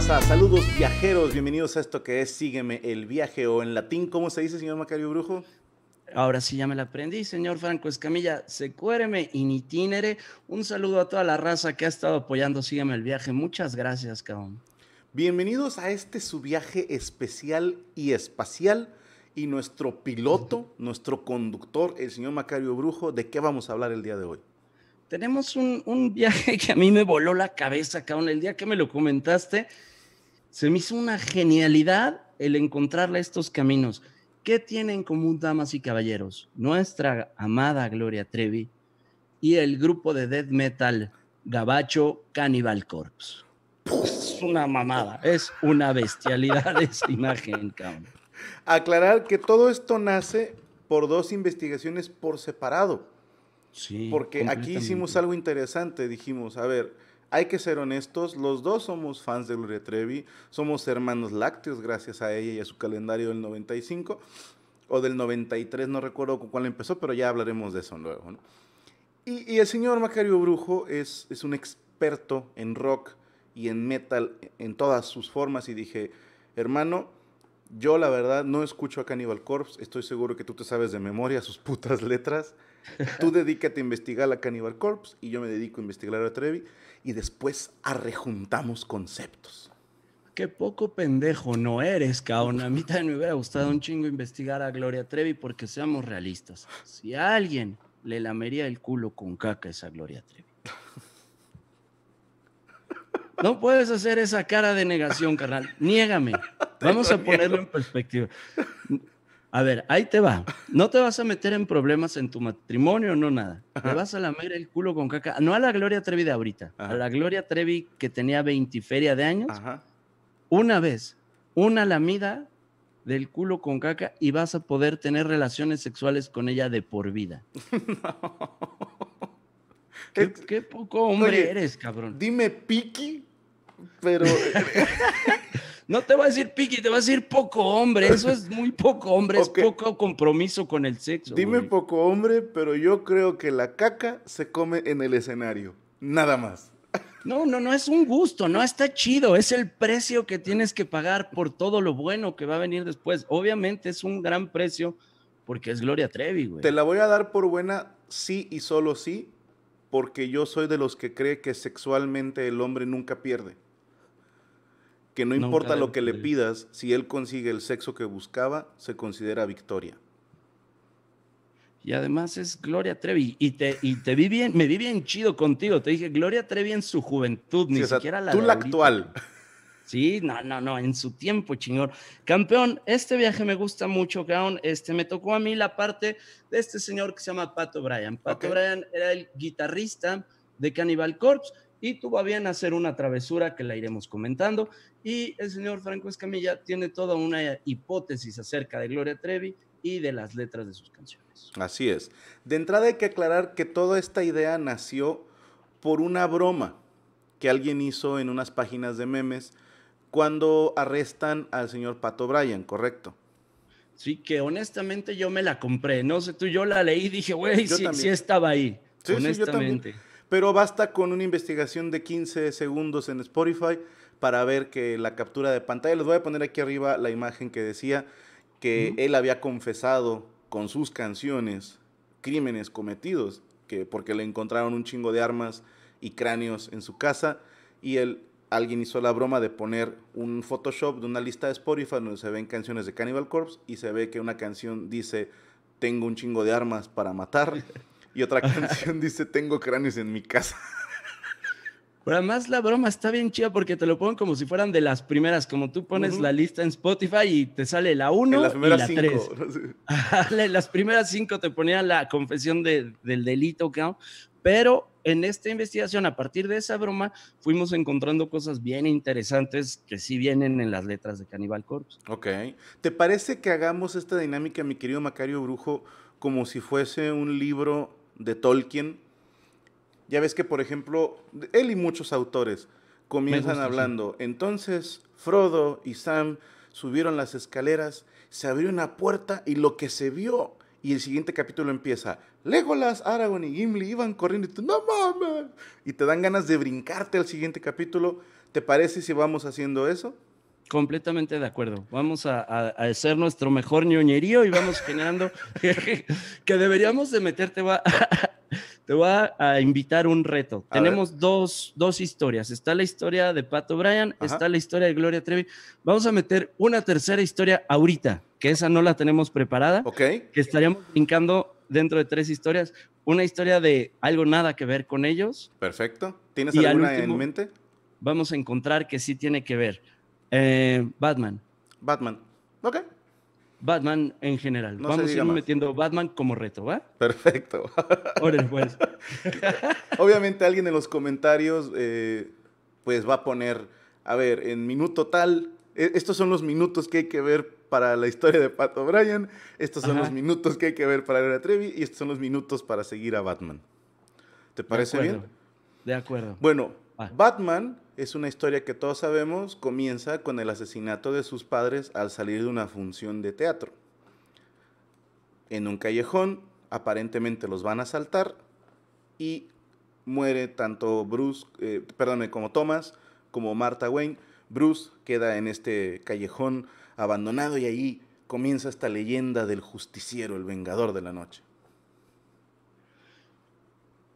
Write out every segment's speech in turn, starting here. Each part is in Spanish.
Saludos viajeros, bienvenidos a esto que es Sígueme el viaje o en latín, ¿cómo se dice, señor Macario Brujo? Ahora sí ya me la aprendí, señor Franco Escamilla, secuéreme in itinere. Un saludo a toda la raza que ha estado apoyando Sígueme el viaje. Muchas gracias, cabrón. Bienvenidos a este su viaje especial y espacial y nuestro piloto, nuestro conductor, el señor Macario Brujo, ¿de qué vamos a hablar el día de hoy? tenemos un, viaje que a mí me voló la cabeza, cabrón. El día que me lo comentaste, se me hizo una genialidad el encontrarle estos caminos. ¿Qué tienen en común, damas y caballeros, nuestra amada Gloria Trevi y el grupo de death metal Gabacho Cannibal Corpse? Es una mamada, es una bestialidad esa imagen, cabrón. Aclarar que todo esto nace por dos investigaciones por separado. Porque aquí hicimos algo interesante, dijimos, a ver, hay que ser honestos, los dos somos fans de Gloria Trevi, somos hermanos lácteos gracias a ella y a su calendario del 95 o del 93, no recuerdo con cuál empezó, pero ya hablaremos de eso luego. Y, y, el señor Macario Brujo es, es un experto en rock y en metal en todas sus formas y dije, hermano, yo, la verdad, no escucho a Cannibal Corpse. Estoy seguro que tú te sabes de memoria sus putas letras. Tú dedícate a investigar a Cannibal Corpse y yo me dedico a investigar a Trevi. Y después arrejuntamos conceptos. Qué poco pendejo no eres, cabrón. A mí también me hubiera gustado un chingo investigar a Gloria Trevi porque seamos realistas. Si a alguien le lamería el culo con caca esa Gloria Trevi. No puedes hacer esa cara de negación, carnal. Niégame. Vamos a ponerlo en perspectiva. A ver, ahí te va. No te vas a meter en problemas en tu matrimonio, no nada. Te vas a lamer el culo con caca. No a la Gloria Trevi de ahorita, a la Gloria Trevi que tenía 20 feria de años. Una vez, una lamida del culo con caca y vas a poder tener relaciones sexuales con ella de por vida. Qué, poco hombre eres, cabrón. Dime Piki pero... No te va a decir piqui, te va a decir poco hombre. Eso es muy poco hombre, es poco compromiso con el sexo. Dime poco hombre, pero yo creo que la caca se come en el escenario, nada más. No, no, no es un gusto, no está chido, es el precio que tienes que pagar por todo lo bueno que va a venir después. Obviamente es un gran precio porque es Gloria Trevi, güey. Te la voy a dar por buena sí y solo sí, porque yo soy de los que cree que sexualmente el hombre nunca pierde que no importa lo que le pidas, si él consigue el sexo que buscaba, se considera victoria. Y además es Gloria Trevi. Y te, y te vi bien, me vi bien chido contigo. Te dije, Gloria Trevi en su juventud, ni siquiera la. Tú la actual. Sí, no, no, no, en su tiempo, chingón. Campeón, este viaje me gusta mucho, Gaon Este, me tocó a mí la parte de este señor que se llama Pato Bryan. Pato Bryan era el guitarrista de Cannibal Corpse y tuvo a bien hacer una travesura que la iremos comentando. Y el señor Franco Escamilla tiene toda una hipótesis acerca de Gloria Trevi y de las letras de sus canciones. Así es. De entrada hay que aclarar que toda esta idea nació por una broma que alguien hizo en unas páginas de memes cuando arrestan al señor Pato Bryan, ¿correcto? Sí, que honestamente yo me la compré, no sé tú, yo la leí y dije, güey, sí, estaba ahí. Sí, honestamente. Pero basta con una investigación de 15 segundos en Spotify para ver que la captura de pantalla, les voy a poner aquí arriba la imagen que decía que él había confesado con sus canciones crímenes cometidos, que porque le encontraron un chingo de armas y cráneos en su casa y él alguien hizo la broma de poner un Photoshop de una lista de Spotify donde se ven canciones de Cannibal Corpse y se ve que una canción dice tengo un chingo de armas para matar Y otra canción dice, tengo cráneos en mi casa. Pero además la broma está bien chida porque te lo ponen como si fueran de las primeras, como tú pones la lista en Spotify y te sale la 1 y la 3. las primeras 5 te ponían la confesión del delito, pero en esta investigación, a partir de esa broma, fuimos encontrando cosas bien interesantes que sí vienen en las letras de Cannibal Corpse. Ok. ¿Te parece que hagamos esta dinámica, mi querido Macario Brujo, como si fuese un libro de Tolkien. Ya ves que, por ejemplo, él y muchos autores comienzan hablando. Entonces, Frodo y Sam subieron las escaleras, se abrió una puerta y lo que se vio. Y el siguiente capítulo empieza. Legolas, Aragorn y Gimli iban corriendo y no mames. Y te dan ganas de brincarte al siguiente capítulo. ¿Te parece si vamos haciendo eso? Completamente de acuerdo. Vamos a, a, hacer nuestro mejor ñoñerío y vamos generando que deberíamos de meterte. te voy a, invitar un reto. Tenemos dos, historias. Está la historia de Pato Bryan, está la historia de Gloria Trevi. Vamos a meter una tercera historia ahorita, que esa no la tenemos preparada. Ok. Que estaríamos brincando dentro de tres historias. Una historia de algo nada que ver con ellos. Perfecto. ¿Tienes alguna en mente? Vamos a encontrar que sí tiene que ver. Eh, Batman. Batman. Ok. Batman en general. Vamos a ir metiendo Batman como reto, ¿va? Perfecto. pues. Obviamente alguien en los comentarios eh, pues va a poner, a ver, en minuto tal, e, estos son los minutos que hay que ver para la historia de Pat O'Brien, estos son los minutos que hay que ver para la Trevi y estos son los minutos para seguir a Batman. ¿Te parece bien? De acuerdo. Bueno, Batman es una historia que todos sabemos, comienza con el asesinato de sus padres al salir de una función de teatro. En un callejón, aparentemente los van a asaltar y muere tanto Bruce, eh, como Thomas, como Martha Wayne. Bruce queda en este callejón abandonado y ahí comienza esta leyenda del justiciero, el vengador de la noche.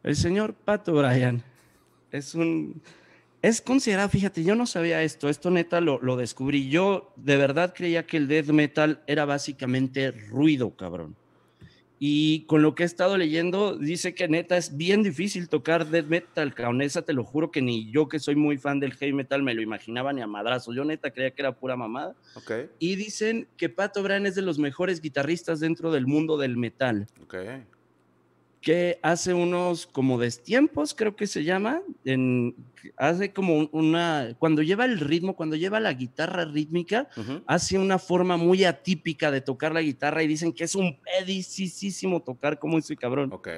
El señor Pato Bryan es un es considerado, fíjate, yo no sabía esto, esto neta lo, lo descubrí. Yo de verdad creía que el death metal era básicamente ruido, cabrón. Y con lo que he estado leyendo, dice que neta es bien difícil tocar death metal, cabrón. te lo juro que ni yo, que soy muy fan del heavy metal, me lo imaginaba ni a madrazo. Yo neta creía que era pura mamada. Okay. Y dicen que Pato Bran es de los mejores guitarristas dentro del mundo del metal. Okay que hace unos como destiempos, creo que se llama, en, hace como una, cuando lleva el ritmo, cuando lleva la guitarra rítmica, hace una forma muy atípica de tocar la guitarra y dicen que es un pedicísimo tocar como ese cabrón. Ok.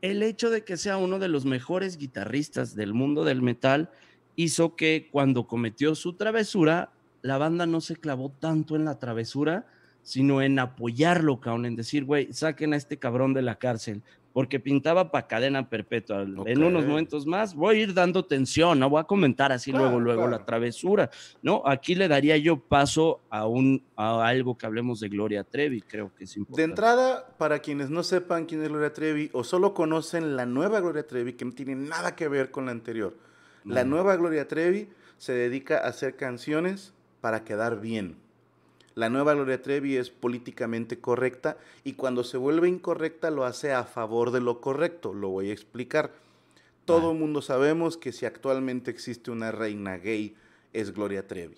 El hecho de que sea uno de los mejores guitarristas del mundo del metal hizo que cuando cometió su travesura, la banda no se clavó tanto en la travesura, sino en apoyarlo, cabrón, en decir, güey, saquen a este cabrón de la cárcel, porque pintaba para cadena perpetua. En unos momentos más voy a ir dando tensión, no voy a comentar así luego, luego la travesura, ¿no? Aquí le daría yo paso a, un, a algo que hablemos de Gloria Trevi, creo que es importante. De entrada, para quienes no sepan quién es Gloria Trevi o solo conocen la nueva Gloria Trevi, que no tiene nada que ver con la anterior, la nueva Gloria Trevi se dedica a hacer canciones para quedar bien. La nueva Gloria Trevi es políticamente correcta y cuando se vuelve incorrecta lo hace a favor de lo correcto. Lo voy a explicar. Todo el ah. mundo sabemos que si actualmente existe una reina gay es Gloria Trevi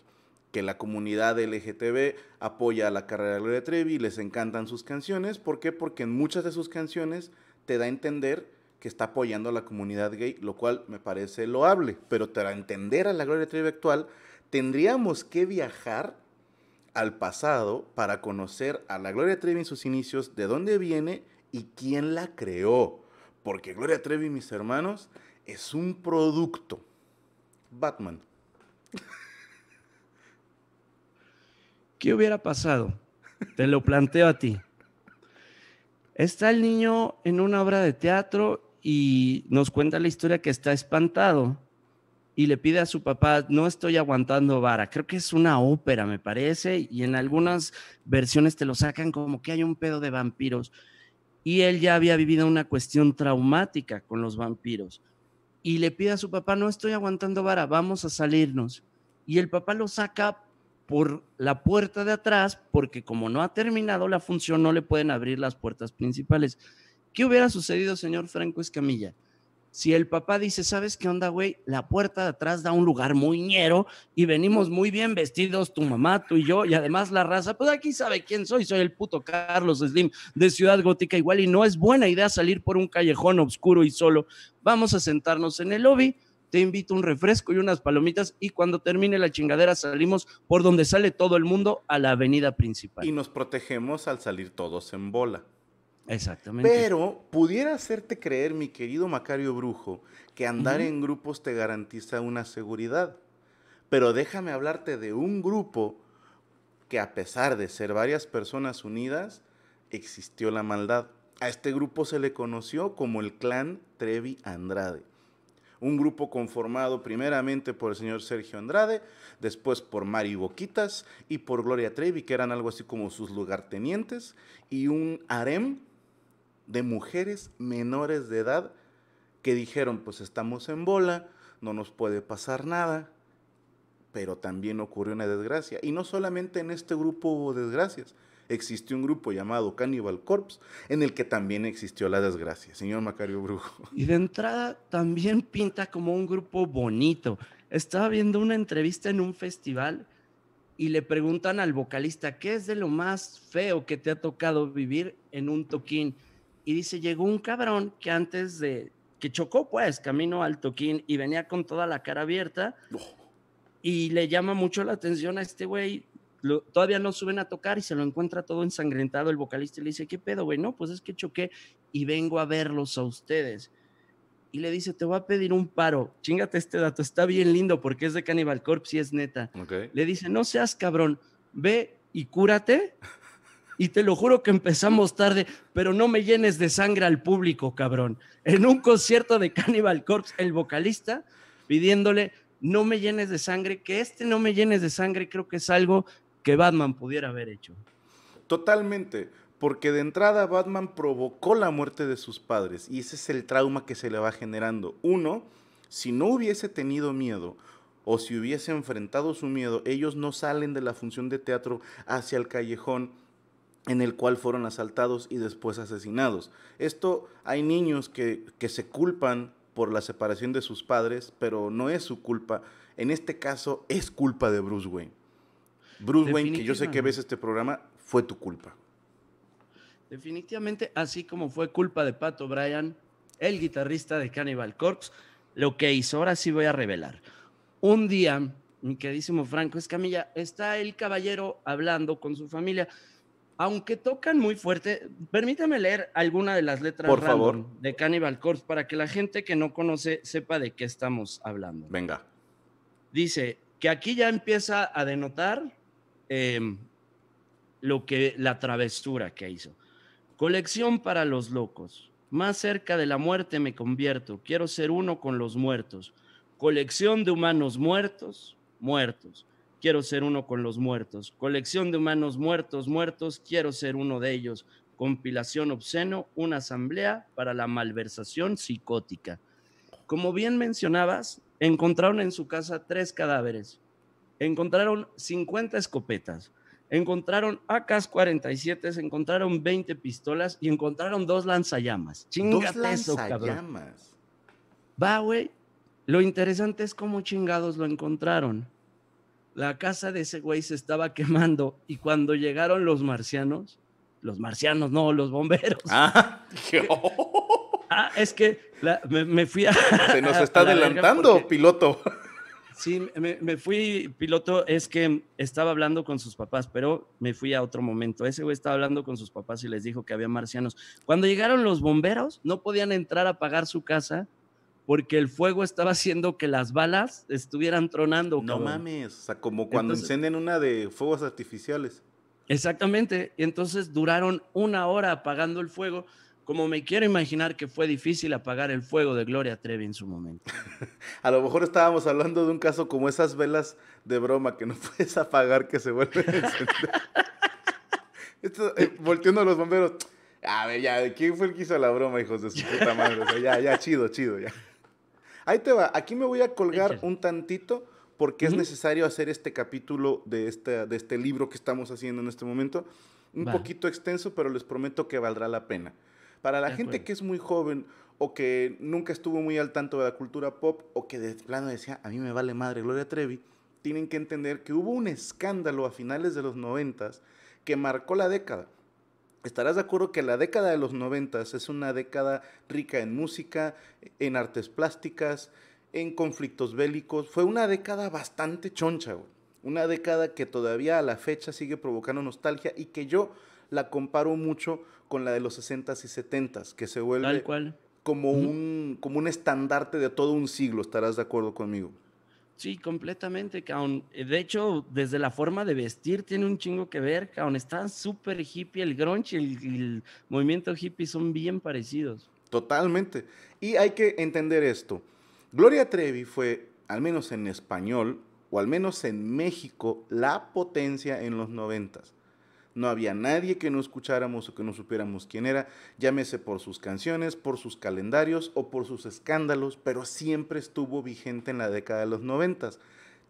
que la comunidad LGTB apoya a la carrera de Gloria Trevi, y les encantan sus canciones. ¿Por qué? Porque en muchas de sus canciones te da a entender que está apoyando a la comunidad gay, lo cual me parece loable. Pero para entender a la Gloria Trevi actual, tendríamos que viajar al pasado para conocer a la Gloria Trevi en sus inicios, de dónde viene y quién la creó. Porque Gloria Trevi, mis hermanos, es un producto. Batman. ¿Qué hubiera pasado? Te lo planteo a ti. Está el niño en una obra de teatro y nos cuenta la historia que está espantado y le pide a su papá, no estoy aguantando vara. Creo que es una ópera, me parece, y en algunas versiones te lo sacan como que hay un pedo de vampiros. Y él ya había vivido una cuestión traumática con los vampiros. Y le pide a su papá, no estoy aguantando vara, vamos a salirnos. Y el papá lo saca por la puerta de atrás, porque como no ha terminado la función, no le pueden abrir las puertas principales. ¿Qué hubiera sucedido, señor Franco Escamilla? Si el papá dice, ¿sabes qué onda, güey? La puerta de atrás da un lugar muy ñero y venimos muy bien vestidos, tu mamá, tú y yo, y además la raza, pues aquí sabe quién soy, soy el puto Carlos Slim de Ciudad Gótica igual y no es buena idea salir por un callejón oscuro y solo. Vamos a sentarnos en el lobby, te invito un refresco y unas palomitas y cuando termine la chingadera salimos por donde sale todo el mundo a la avenida principal. Y nos protegemos al salir todos en bola. Exactamente. Pero pudiera hacerte creer, mi querido Macario Brujo, que andar en grupos te garantiza una seguridad. Pero déjame hablarte de un grupo que a pesar de ser varias personas unidas, existió la maldad. A este grupo se le conoció como el clan Trevi Andrade. Un grupo conformado primeramente por el señor Sergio Andrade, después por Mari Boquitas y por Gloria Trevi, que eran algo así como sus lugartenientes, y un harem de mujeres menores de edad que dijeron, pues estamos en bola, no nos puede pasar nada, pero también ocurrió una desgracia. Y no solamente en este grupo hubo desgracias, existió un grupo llamado Cannibal Corpse en el que también existió la desgracia, señor Macario Brujo. Y de entrada también pinta como un grupo bonito. Estaba viendo una entrevista en un festival y le preguntan al vocalista, ¿qué es de lo más feo que te ha tocado vivir en un toquín? y dice, llegó un cabrón que antes de, que chocó pues camino al toquín y venía con toda la cara abierta oh. y le llama mucho la atención a este güey. todavía no suben a tocar y se lo encuentra todo ensangrentado el vocalista le dice, ¿qué pedo, güey? No, pues es que choqué y vengo a verlos a ustedes. Y le dice, te voy a pedir un paro. Chingate este dato, está bien lindo porque es de Cannibal Corpse y es neta. Le dice, no seas cabrón, ve y cúrate y te lo juro que empezamos tarde, pero no me llenes de sangre al público, cabrón. En un concierto de Cannibal Corpse, el vocalista pidiéndole, no me llenes de sangre, que este no me llenes de sangre, creo que es algo que Batman pudiera haber hecho. Totalmente, porque de entrada Batman provocó la muerte de sus padres y ese es el trauma que se le va generando. Uno, si no hubiese tenido miedo, o si hubiese enfrentado su miedo, ellos no salen de la función de teatro hacia el callejón en el cual fueron asaltados y después asesinados. Esto hay niños que, que, se culpan por la separación de sus padres, pero no es su culpa. En este caso es culpa de Bruce Wayne. Bruce Wayne, que yo sé que ves este programa, fue tu culpa. Definitivamente, así como fue culpa de Pato Bryan, el guitarrista de Cannibal Corpse, lo que hizo, ahora sí voy a revelar. Un día, mi queridísimo Franco Escamilla, está el caballero hablando con su familia aunque tocan muy fuerte, permítame leer alguna de las letras de Cannibal Corpse para que la gente que no conoce sepa de qué estamos hablando. Venga. Dice que aquí ya empieza a denotar em, lo que la travestura que hizo. Colección para los locos. Más cerca de la muerte me convierto. Quiero ser uno con los muertos. Colección de humanos muertos, muertos quiero ser uno con los muertos. Colección de humanos muertos, muertos, quiero ser uno de ellos. Compilación obsceno, una asamblea para la malversación psicótica. Como bien mencionabas, encontraron en su casa tres cadáveres, encontraron 50 escopetas, encontraron AK-47, encontraron 20 pistolas y encontraron dos lanzallamas. Chingate lanzallamas. Va, güey. Lo interesante es cómo chingados lo encontraron la casa de ese güey se estaba quemando y cuando llegaron los marcianos, los marcianos, no, los bomberos. Ah, ah es que me, fui a... Se nos está adelantando, piloto. Sí, me, fui, piloto, es que estaba hablando con sus papás, pero me fui a otro momento. Ese güey estaba hablando con sus papás y les dijo que había marcianos. Cuando llegaron los bomberos, no podían entrar a pagar su casa porque el fuego estaba haciendo que las balas estuvieran tronando. No mames, o sea, como cuando encenden una de fuegos artificiales. Exactamente, y entonces duraron una hora apagando el fuego. Como me quiero imaginar que fue difícil apagar el fuego de Gloria Trevi en su momento. a lo mejor estábamos hablando de un caso como esas velas de broma que no puedes apagar que se vuelven a encender. Esto, eh, volteando a los bomberos. A ver, ya, ¿quién fue el que hizo la broma, hijos de su puta madre? ya, ya, chido, chido, ya. Ahí te va, aquí me voy a colgar un tantito porque es necesario hacer este capítulo de, este libro que estamos haciendo en este momento. Un poquito extenso, pero les prometo que valdrá la pena. Para la gente que es muy joven o que nunca estuvo muy al tanto de la cultura pop o que de plano decía, a mí me vale madre Gloria Trevi, tienen que entender que hubo un escándalo a finales de los noventas que marcó la década. Estarás de acuerdo que la década de los 90 es una década rica en música, en artes plásticas, en conflictos bélicos. Fue una década bastante choncha, Una década que todavía a la fecha sigue provocando nostalgia y que yo la comparo mucho con la de los 60 y 70 que se vuelve Como, un, como un estandarte de todo un siglo, estarás de acuerdo conmigo. Sí, completamente, eh, De hecho, desde la forma de vestir tiene un chingo que ver, caón. Están súper hippie, el grunge y el, el, movimiento hippie son bien parecidos. Totalmente. Y hay que entender esto. Gloria Trevi fue, al menos en español, o al menos en México, la potencia en los noventas. No había nadie que no escucháramos o que no supiéramos quién era, llámese por sus canciones, por sus calendarios o por sus escándalos, pero siempre estuvo vigente en la década de los noventas.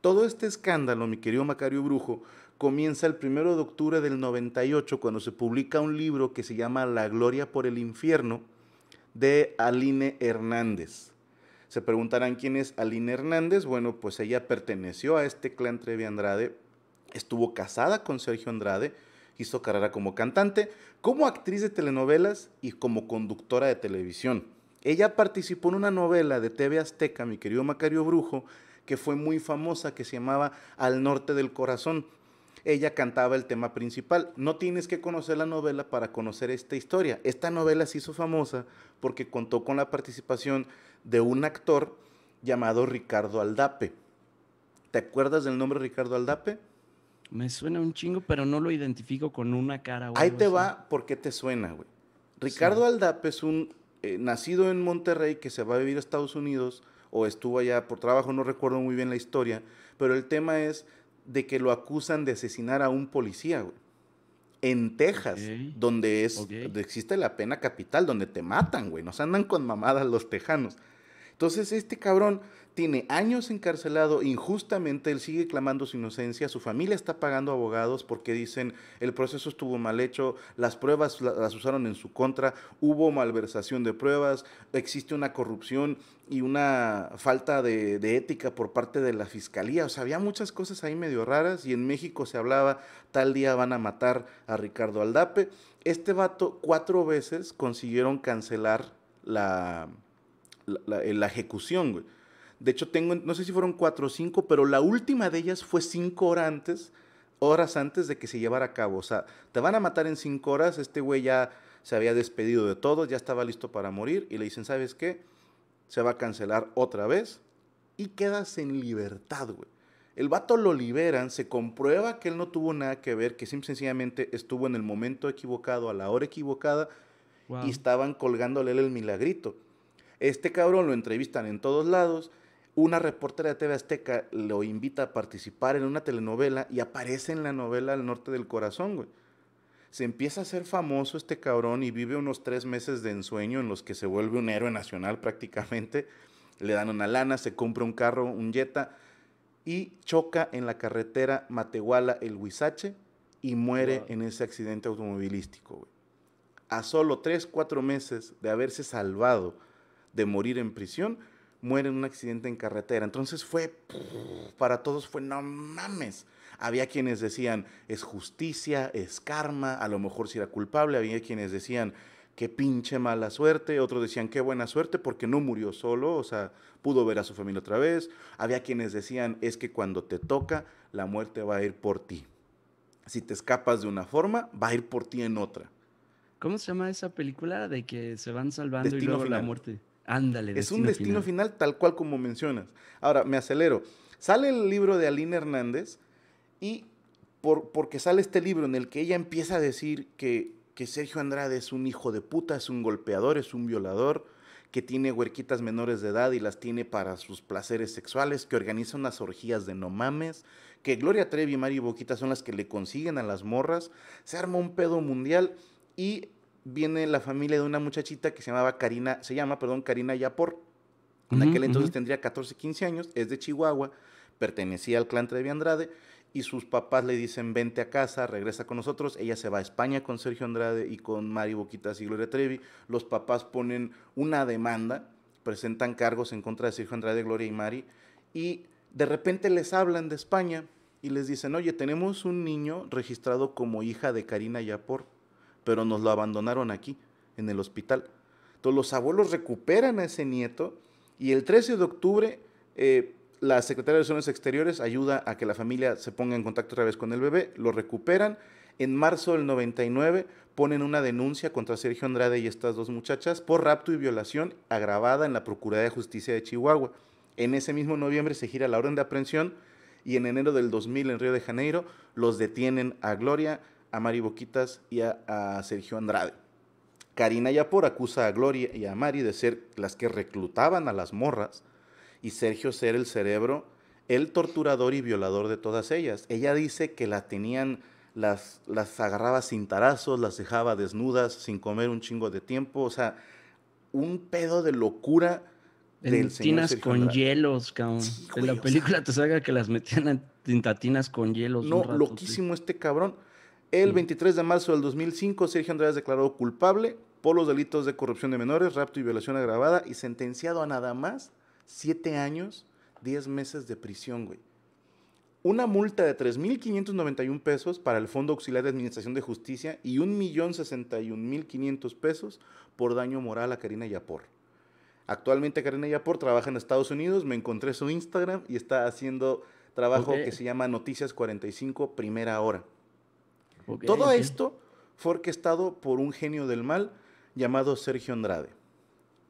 Todo este escándalo, mi querido Macario Brujo, comienza el primero de octubre del 98 cuando se publica un libro que se llama La Gloria por el Infierno de Aline Hernández. Se preguntarán quién es Aline Hernández. Bueno, pues ella perteneció a este clan Trevi Andrade, estuvo casada con Sergio Andrade, hizo carrera como cantante, como actriz de telenovelas y como conductora de televisión. Ella participó en una novela de TV Azteca, mi querido Macario Brujo, que fue muy famosa, que se llamaba Al Norte del Corazón. Ella cantaba el tema principal. No tienes que conocer la novela para conocer esta historia. Esta novela se hizo famosa porque contó con la participación de un actor llamado Ricardo Aldape. ¿Te acuerdas del nombre Ricardo Aldape? Me suena un chingo, pero no lo identifico con una cara. Ahí te va porque te suena, güey. Ricardo Aldape es un eh, nacido en Monterrey que se va a vivir a Estados Unidos o estuvo allá por trabajo, no recuerdo muy bien la historia, pero el tema es de que lo acusan de asesinar a un policía, güey. En Texas, donde es donde existe la pena capital, donde te matan, güey. Nos andan con mamadas los tejanos. Entonces este cabrón tiene años encarcelado injustamente, él sigue clamando su inocencia, su familia está pagando abogados porque dicen el proceso estuvo mal hecho, las pruebas las usaron en su contra, hubo malversación de pruebas, existe una corrupción y una falta de, de ética por parte de la fiscalía, o sea, había muchas cosas ahí medio raras y en México se hablaba tal día van a matar a Ricardo Aldape. Este vato cuatro veces consiguieron cancelar la eh, la, ejecución, güey. De hecho, tengo, no sé si fueron cuatro o cinco, pero la última de ellas fue cinco horas antes, horas antes de que se llevara a cabo. O sea, te van a matar en cinco horas. Este güey ya se había despedido de todos, ya estaba listo para morir. Y le dicen, ¿sabes qué? Se va a cancelar otra vez y quedas en libertad, güey. El vato lo liberan, se comprueba que él no tuvo nada que ver, que simple, sencillamente estuvo en el momento equivocado, a la hora equivocada, y estaban colgándole el milagrito. Este cabrón lo entrevistan en todos lados. Una reportera de TV Azteca lo invita a participar en una telenovela y aparece en la novela Al Norte del Corazón, güey. Se empieza a ser famoso este cabrón y vive unos tres meses de ensueño en los que se vuelve un héroe nacional prácticamente. Le dan una lana, se compra un carro, un Jetta y choca en la carretera Matehuala-El Huizache y muere en ese accidente automovilístico. Güey. A solo tres, cuatro meses de haberse salvado de morir en prisión, muere en un accidente en carretera. Entonces fue, para todos fue, no mames. Había quienes decían, es justicia, es karma, a lo mejor si era culpable, había quienes decían, qué pinche mala suerte, otros decían qué buena suerte porque no murió solo, o sea, pudo ver a su familia otra vez, había quienes decían es que cuando te toca, la muerte va a ir por ti. Si te escapas de una forma, va a ir por ti en otra. ¿Cómo se llama esa película de que se van salvando y luego la muerte? Ándale. Es un destino final. tal cual como mencionas. Ahora, me acelero. Sale el libro de Aline Hernández y por, porque sale este libro en el que ella empieza a decir que, que Sergio Andrade es un hijo de puta, es un golpeador, es un violador, que tiene huerquitas menores de edad y las tiene para sus placeres sexuales, que organiza unas orgías de no mames, que Gloria Trevi y Mario Boquita son las que le consiguen a las morras, se arma un pedo mundial y viene la familia de una muchachita que se llamaba Karina, se llama, perdón, Karina Yapor. En aquel entonces tendría 14, 15 años, es de Chihuahua, pertenecía al clan Trevi Andrade y sus papás le dicen vente a casa, regresa con nosotros, ella se va a España con Sergio Andrade y con Mari Boquitas y Gloria Trevi, los papás ponen una demanda, presentan cargos en contra de Sergio Andrade, Gloria y Mari y de repente les hablan de España y les dicen, oye, tenemos un niño registrado como hija de Karina Yapor pero nos lo abandonaron aquí, en el hospital. Entonces los abuelos recuperan a ese nieto y el 13 de octubre eh, la Secretaría de Relaciones Exteriores ayuda a que la familia se ponga en contacto otra vez con el bebé, lo recuperan. En marzo del 99 ponen una denuncia contra Sergio Andrade y estas dos muchachas por rapto y violación agravada en la Procuraduría de Justicia de Chihuahua. En ese mismo noviembre se gira la orden de aprehensión y en enero del 2000 en Río de Janeiro los detienen a Gloria, a Mari Boquitas y a, Sergio Andrade. Karina Yapor acusa a Gloria y a Mari de ser las que reclutaban a las morras y Sergio ser el cerebro, el torturador y violador de todas ellas. Ella dice que las tenían, las, las agarraba sin tarazos, las dejaba desnudas, sin comer un chingo de tiempo, o sea, un pedo de locura. En con hielos, cabrón. en la película te salga que las metían en tintatinas con hielos. No, loquísimo este cabrón. El 23 de marzo del 2005, Sergio Andrés declaró culpable por los delitos de corrupción de menores, rapto y violación agravada y sentenciado a nada más 7 años, 10 meses de prisión, güey. Una multa de 3.591 pesos para el Fondo Auxiliar de Administración de Justicia y 1.061.500 pesos por daño moral a Karina Yapor. Actualmente Karina Yapor trabaja en Estados Unidos, me encontré su Instagram y está haciendo trabajo que se llama Noticias 45 Primera Hora. Todo esto fue orquestado por un genio del mal llamado Sergio Andrade.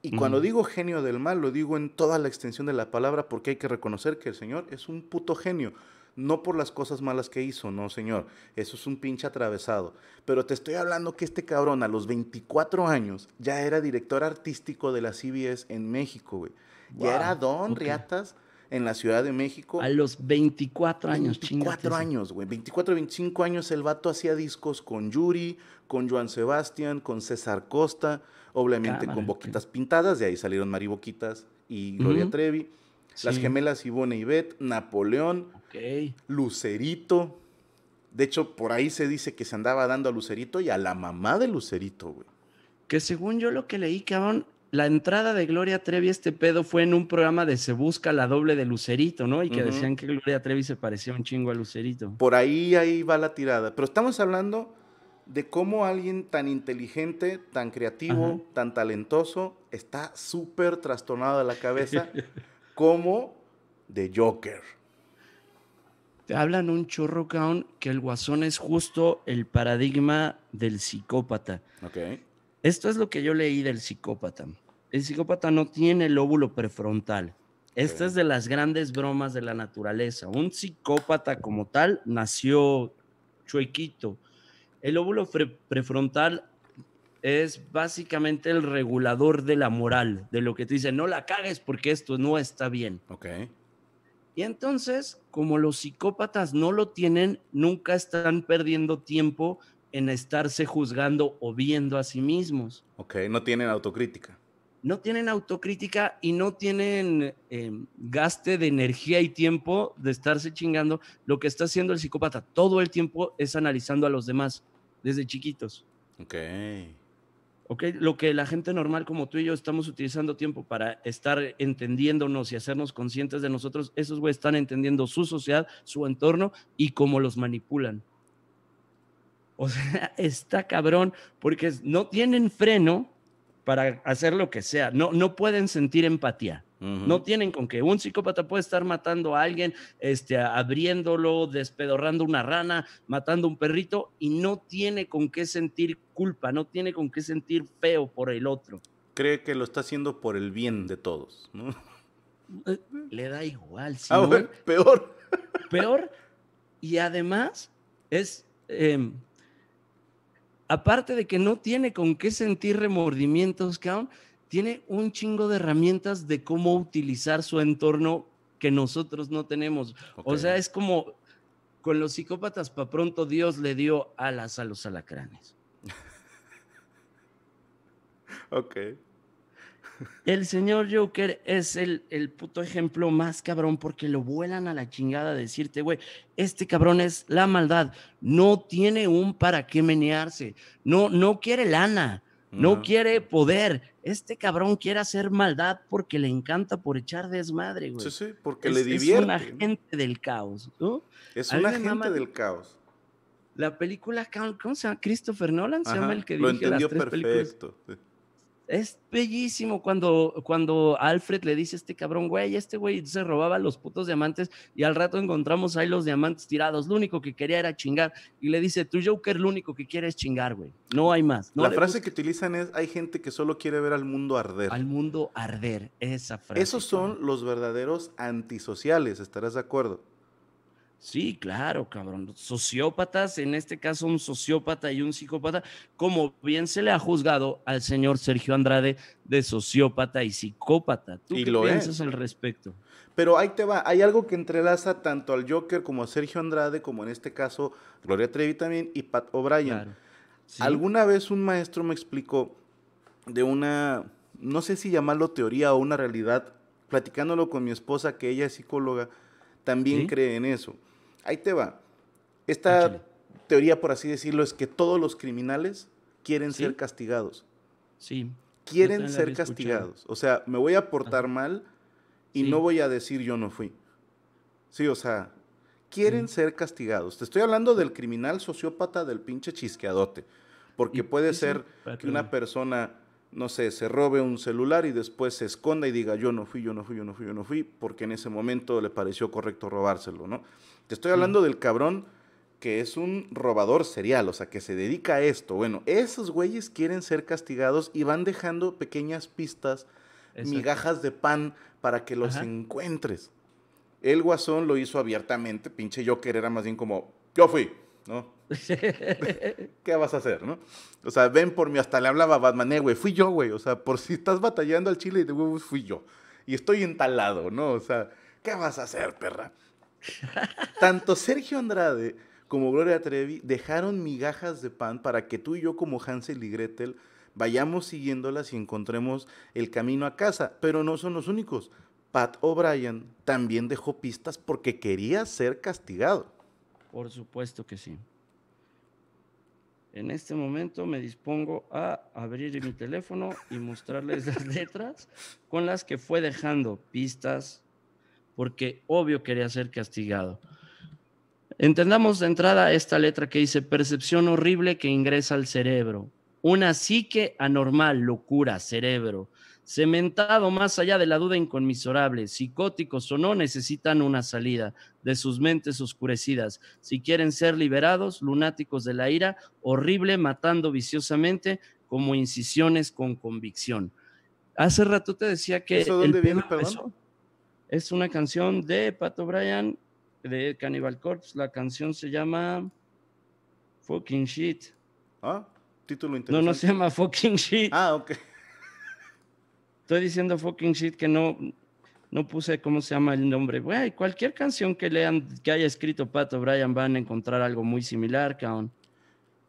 Y cuando digo genio del mal, lo digo en toda la extensión de la palabra porque hay que reconocer que el Señor es un puto genio. No por las cosas malas que hizo, no, señor. Eso es un pinche atravesado. Pero te estoy hablando que este cabrón a los 24 años ya era director artístico de las CBS en México, güey. Ya era don Riatas en la Ciudad de México. A los 24 años, 24 años, güey. 24, 25 años el vato hacía discos con Yuri, con Joan Sebastián, con César Costa, obviamente con Boquitas Pintadas, de ahí salieron Boquitas y Gloria Trevi. Las gemelas Ivone y Beth, Napoleón, Lucerito. De hecho, por ahí se dice que se andaba dando a Lucerito y a la mamá de Lucerito, güey. Que según yo lo que leí, que cabrón, la entrada de Gloria Trevi este pedo fue en un programa de Se Busca la doble de Lucerito, ¿no? Y que decían que Gloria Trevi se parecía un chingo a Lucerito. Por ahí, ahí va la tirada. Pero estamos hablando de cómo alguien tan inteligente, tan creativo, tan talentoso, está súper trastornado de la cabeza como de Joker. Te hablan un chorro, Caón, que el guasón es justo el paradigma del psicópata. ok. Esto es lo que yo leí del psicópata. El psicópata no tiene el óvulo prefrontal. Esta es de las grandes bromas de la naturaleza. Un psicópata como tal nació chuequito. El lóbulo prefrontal es básicamente el regulador de la moral, de lo que te dice, no la cagues porque esto no está bien. Ok. Y entonces, como los psicópatas no lo tienen, nunca están perdiendo tiempo en estarse juzgando o viendo a sí mismos. Ok, no tienen autocrítica. No tienen autocrítica y no tienen em, gasto de energía y tiempo de estarse chingando. Lo que está haciendo el psicópata todo el tiempo es analizando a los demás desde chiquitos. Ok. Ok, lo que la gente normal como tú y yo estamos utilizando tiempo para estar entendiéndonos y hacernos conscientes de nosotros, esos güeyes están entendiendo su sociedad, su entorno y cómo los manipulan. O sea, está cabrón porque no tienen freno para hacer lo que sea. No, no pueden sentir empatía. No tienen con que un psicópata puede estar matando a alguien, este, abriéndolo, despedorrando una rana, matando un perrito y no tiene con qué sentir culpa, no tiene con qué sentir feo por el otro. Cree que lo está haciendo por el bien de todos, eh, Le da igual. Si ah, peor. Peor. Y además es em, aparte de que no tiene con qué sentir remordimientos, Count, tiene un chingo de herramientas de cómo utilizar su entorno que nosotros no tenemos. O sea, es como con los psicópatas, para pronto Dios le dio alas a los alacranes. ok. El señor Joker es el, puto ejemplo más cabrón porque lo vuelan a la chingada a decirte, güey, este cabrón es la maldad, no tiene un para qué menearse, no, no quiere lana, no, quiere poder, este cabrón quiere hacer maldad porque le encanta por echar desmadre, güey. Sí, sí, porque le divierte. Es un agente del caos, ¿no? Es un agente del caos. La película, ¿cómo se llama? Christopher Nolan se llama el que lo las perfecto. Es bellísimo cuando, cuando Alfred le dice a este cabrón, güey, este güey se robaba los putos diamantes y al rato encontramos ahí los diamantes tirados. Lo único que quería era chingar. Y le dice, tú Joker, lo único que quiere es chingar, güey. No hay más. la frase que utilizan es, hay gente que solo quiere ver al mundo arder. Al mundo arder, esa frase. Esos son los verdaderos antisociales, estarás de acuerdo. Sí, claro, cabrón. Sociópatas, en este caso un sociópata y un psicópata, como bien se le ha juzgado al señor Sergio Andrade de sociópata y psicópata. ¿Tú y qué lo piensas al respecto? Pero ahí te va, hay algo que entrelaza tanto al Joker como a Sergio Andrade, como en este caso Gloria Trevi también y Pat O'Brien. Alguna vez un maestro me explicó de una, no sé si llamarlo teoría o una realidad, platicándolo con mi esposa, que ella es psicóloga, también cree en eso Ahí te va. Esta ah, teoría, por así decirlo, es que todos los criminales quieren ser castigados. Sí. Quieren ser castigados. O sea, me voy a portar ah. mal y no voy a decir yo no fui. Sí, o sea, quieren ser castigados. Te estoy hablando del criminal sociópata del pinche chisqueadote. Porque puede ser que una persona no sé, se robe un celular y después se esconda y diga, yo no fui, yo no fui, yo no fui, yo no fui, porque en ese momento le pareció correcto robárselo, ¿no? Te estoy hablando del cabrón que es un robador serial, o sea, que se dedica a esto. Bueno, esos güeyes quieren ser castigados y van dejando pequeñas pistas, migajas de pan para que los encuentres. El guasón lo hizo abiertamente, pinche Joker era más bien como, yo fui, ¿no? ¿Qué vas a hacer, no? O sea, ven por mí, hasta le hablaba a Batman, eh, güey, fui yo, güey. O sea, por si estás batallando al chile, de huevos, fui yo. Y estoy entalado, ¿no? O sea, ¿qué vas a hacer, perra? Tanto Sergio Andrade como Gloria Trevi dejaron migajas de pan para que tú y yo, como Hansel y Gretel, vayamos siguiéndolas y encontremos el camino a casa. Pero no son los únicos. Pat O'Brien también dejó pistas porque quería ser castigado. Por supuesto que sí. En este momento me dispongo a abrir mi teléfono y mostrarles las letras con las que fue dejando pistas, porque obvio quería ser castigado. Entendamos de entrada esta letra que dice percepción horrible que ingresa al cerebro, una psique anormal, locura, cerebro, cementado más allá de la duda inconmisorable, psicóticos o no, necesitan una salida de sus mentes oscurecidas. Si quieren ser liberados, lunáticos de la ira, horrible, matando viciosamente como incisiones con convicción. Hace rato te decía que ¿Eso dónde viene, es una canción de Pato Bryan de Cannibal Corpse. La canción se llama Fucking Shit. Ah, título interesante. No, no se llama Fucking Shit. Ah, ok estoy diciendo fucking shit que no, no puse cómo se llama el nombre. Güey, cualquier canción que que haya escrito Pato Brian van a encontrar algo muy similar, caon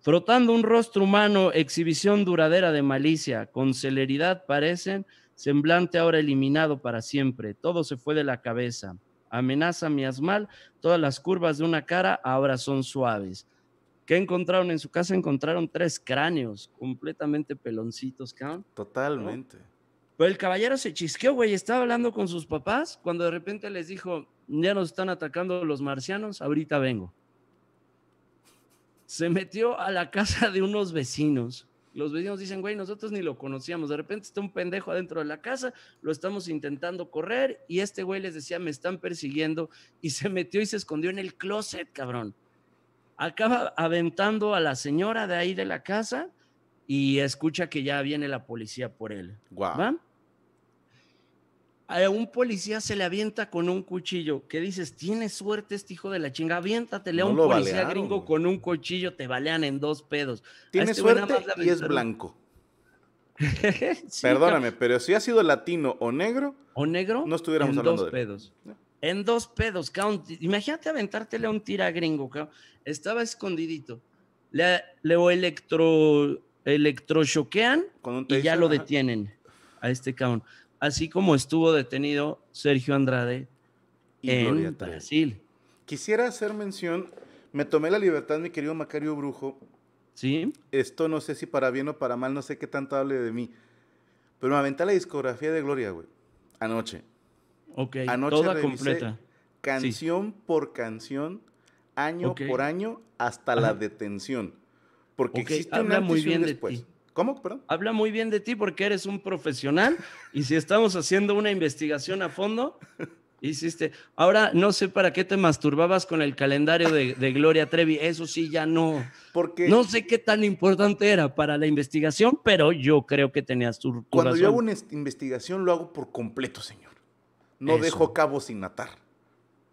Frotando un rostro humano, exhibición duradera de malicia, con celeridad parecen, semblante ahora eliminado para siempre, todo se fue de la cabeza. Amenaza miasmal, todas las curvas de una cara ahora son suaves. ¿Qué encontraron en su casa? Encontraron tres cráneos completamente peloncitos, caon Totalmente el caballero se chisqueó, güey, estaba hablando con sus papás cuando de repente les dijo, ya nos están atacando los marcianos, ahorita vengo. Se metió a la casa de unos vecinos. Los vecinos dicen, güey, nosotros ni lo conocíamos. De repente está un pendejo adentro de la casa, lo estamos intentando correr y este güey les decía, me están persiguiendo y se metió y se escondió en el closet, cabrón. Acaba aventando a la señora de ahí de la casa y escucha que ya viene la policía por él a un policía se le avienta con un cuchillo. ¿Qué dices? Tienes suerte este hijo de la chinga. Aviéntatele a un policía gringo con un cuchillo, te balean en dos pedos. Tienes suerte y es blanco. Perdóname, pero si ha sido latino o negro, o negro, no estuviéramos en hablando dos de pedos. En dos pedos, Imagínate aventártele a un tira gringo, Estaba escondidito. Le, le electro electrochoquean y ya lo detienen a este cabrón así como estuvo detenido Sergio Andrade en Brasil. Quisiera hacer mención, me tomé la libertad, mi querido Macario Brujo. Sí. Esto no sé si para bien o para mal, no sé qué tanto hable de mí. Pero me aventé la discografía de Gloria, güey. Anoche. Ok, toda completa. Canción por canción, año por año, hasta la detención. Porque existe muy bien después. ¿Cómo? Perdón. Habla muy bien de ti porque eres un profesional y si estamos haciendo una investigación a fondo, hiciste. Ahora no sé para qué te masturbabas con el calendario de, Gloria Trevi, eso sí ya no. Porque no sé qué tan importante era para la investigación, pero yo creo que tenías tu, Cuando yo hago una investigación lo hago por completo, señor. No dejo cabo sin atar.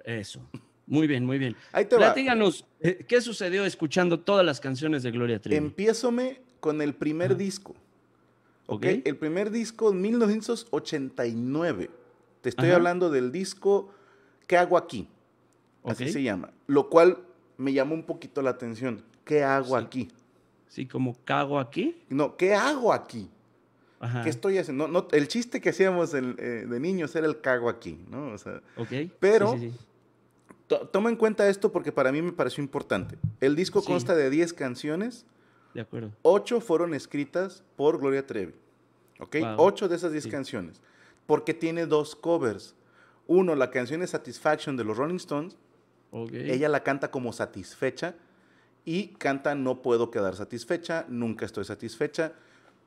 Eso. Muy bien, muy bien. Ahí te Platíganos, eh, ¿qué sucedió escuchando todas las canciones de Gloria Trevi? Empiézome con el primer disco. ¿Ok? El primer disco, 1989. Te estoy hablando del disco ¿Qué hago aquí? Así se llama. Lo cual me llamó un poquito la atención. ¿Qué hago aquí? Sí, como cago aquí. No, ¿qué hago aquí? Ajá. ¿Qué estoy haciendo? el chiste que hacíamos eh, de niños era el cago aquí, ¿no? Pero toma en cuenta esto porque para mí me pareció importante. El disco consta de 10 canciones. De acuerdo. Ocho fueron escritas por Gloria Trevi. ¿Ok? Ocho de esas diez canciones. Porque tiene dos covers. Uno, la canción es Satisfaction de los Rolling Stones. Ella la canta como satisfecha y canta No puedo quedar satisfecha, nunca estoy satisfecha.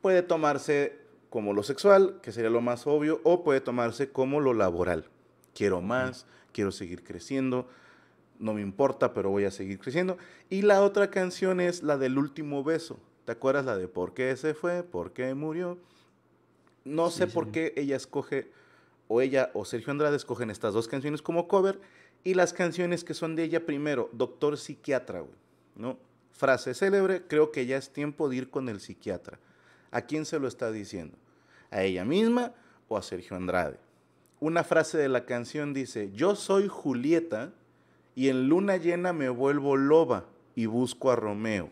Puede tomarse como lo sexual, que sería lo más obvio, o puede tomarse como lo laboral. Quiero más, quiero seguir creciendo, no me importa, pero voy a seguir creciendo. Y la otra canción es la del último beso. ¿Te acuerdas la de por qué se fue? ¿Por qué murió? No sé por qué ella escoge, o ella o Sergio Andrade escogen estas dos canciones como cover y las canciones que son de ella primero, Doctor Psiquiatra, güey, ¿no? Frase célebre, creo que ya es tiempo de ir con el psiquiatra. ¿A quién se lo está diciendo? ¿A ella misma o a Sergio Andrade? Una frase de la canción dice, yo soy Julieta, y en luna llena me vuelvo loba y busco a Romeo.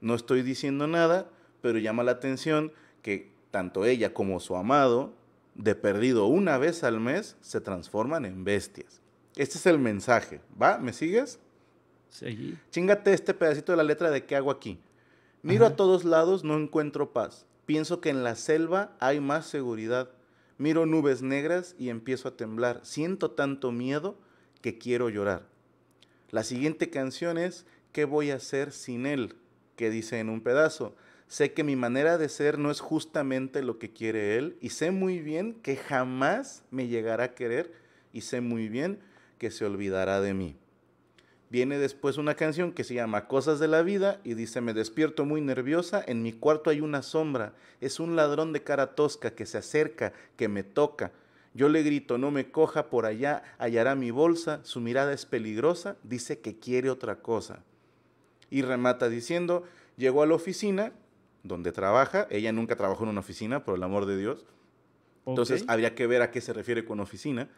No estoy diciendo nada, pero llama la atención que tanto ella como su amado, de perdido una vez al mes, se transforman en bestias. Este es el mensaje, ¿va? ¿Me sigues? Sí. Chingate este pedacito de la letra de qué hago aquí. Miro a todos lados, no encuentro paz. Pienso que en la selva hay más seguridad. Miro nubes negras y empiezo a temblar. Siento tanto miedo que quiero llorar. La siguiente canción es ¿Qué voy a hacer sin él? que dice en un pedazo. Sé que mi manera de ser no es justamente lo que quiere él y sé muy bien que jamás me llegará a querer y sé muy bien que se olvidará de mí. Viene después una canción que se llama Cosas de la Vida y dice, me despierto muy nerviosa, en mi cuarto hay una sombra, es un ladrón de cara tosca que se acerca, que me toca, yo le grito, no me coja por allá, hallará mi bolsa, su mirada es peligrosa, dice que quiere otra cosa. Y remata diciendo, llegó a la oficina donde trabaja, ella nunca trabajó en una oficina, por el amor de Dios. Entonces habría que ver a qué se refiere con oficina.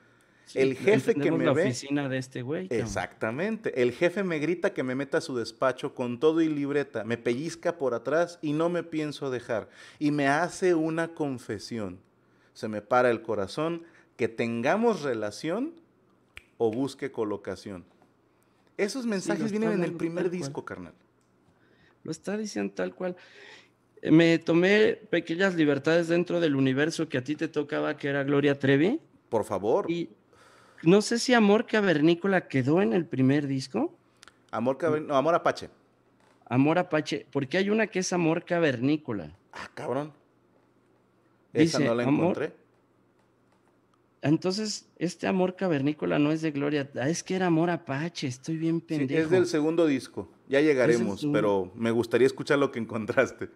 el jefe que me la oficina de este güey. Exactamente. El jefe me grita que me meta a su despacho con todo y libreta, me pellizca por atrás y no me pienso dejar. Y me hace una confesión se me para el corazón, que tengamos relación o busque colocación. Esos mensajes vienen en el primer disco, carnal. Lo está diciendo tal cual. Eh, me tomé pequeñas libertades dentro del universo que a ti te tocaba, que era Gloria Trevi. Por favor. Y no sé si Amor Cavernícola quedó en el primer disco. Amor, no, Amor Apache. Amor Apache, porque hay una que es Amor Cavernícola. Ah, cabrón. Esa no la encontré. entonces, este amor cavernícola no es de Gloria. Ah, es que era amor apache, estoy bien pendiente. es del segundo disco, ya llegaremos, pero me gustaría escuchar lo que encontraste.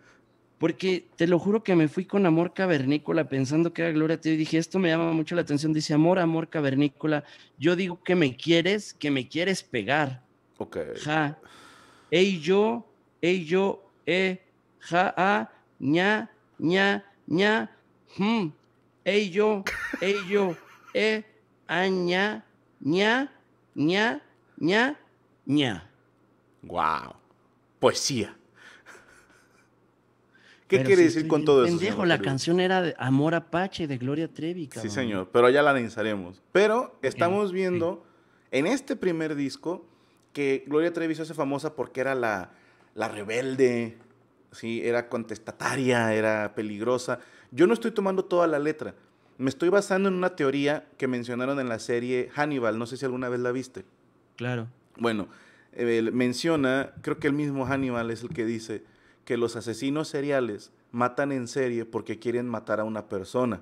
Porque te lo juro que me fui con amor cavernícola pensando que era Gloria Te dije, esto me llama mucho la atención. Dice, amor, amor cavernícola. Yo digo que me quieres, que me quieres pegar. Ok. Ja. Ey yo, ey yo, eh, ja, a, ña, ña, ña, Hmm, yo, ey yo, e, eh, aña, ah, ña, ña, ña, ña. Wow. Poesía. ¿Qué quiere decir con todo eso? Pendejo, la canción era de Amor Apache de Gloria Trevi. Sí, señor, pero ya la lanzaremos Pero estamos eh, viendo en este primer disco que Gloria Trevi se hace famosa porque era la, rebelde, ¿sí? era contestataria, era peligrosa. Yo no estoy tomando toda la letra. Me estoy basando en una teoría que mencionaron en la serie Hannibal. No sé si alguna vez la viste. Claro. Bueno, menciona, creo que el mismo Hannibal es el que dice que los asesinos seriales matan en serie porque quieren matar a una persona,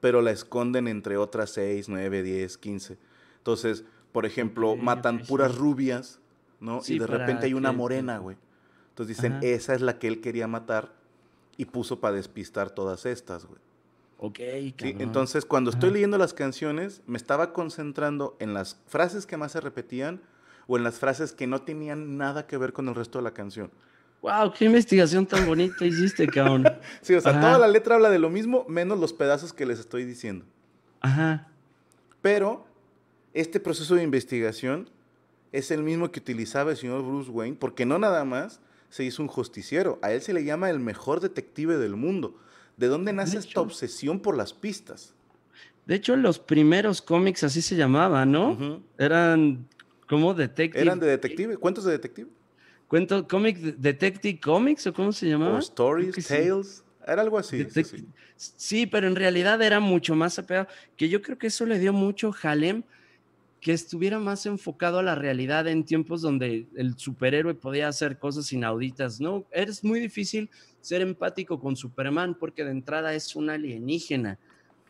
pero la esconden entre otras seis, 9, diez, quince. Entonces, por ejemplo, matan puras rubias, ¿no? y de repente hay una morena, güey. Entonces dicen, esa es la que él quería matar y puso para despistar todas estas, güey. Ok, cabrón. ¿Sí? Entonces, cuando estoy leyendo las canciones, me estaba concentrando en las frases que más se repetían o en las frases que no tenían nada que ver con el resto de la canción. ¡Wow! ¡Qué investigación tan bonita hiciste, cabrón! sí, o sea, toda la letra habla de lo mismo, menos los pedazos que les estoy diciendo. Ajá. Pero este proceso de investigación es el mismo que utilizaba el señor Bruce Wayne, porque no nada más se hizo un justiciero. A él se le llama el mejor detective del mundo. ¿De dónde nace esta obsesión por las pistas? De hecho, los primeros cómics así se llamaban, ¿no? Eran como detective. Eran de detective, cuentos de detective. Cuento, cómics? detective comics o cómo se llamaba? stories, tales. Era algo así. sí. pero en realidad era mucho más apegado. Que yo creo que eso le dio mucho jalem que estuviera más enfocado a la realidad en tiempos donde el superhéroe podía hacer cosas inauditas, ¿no? Es muy difícil ser empático con Superman porque de entrada es un alienígena,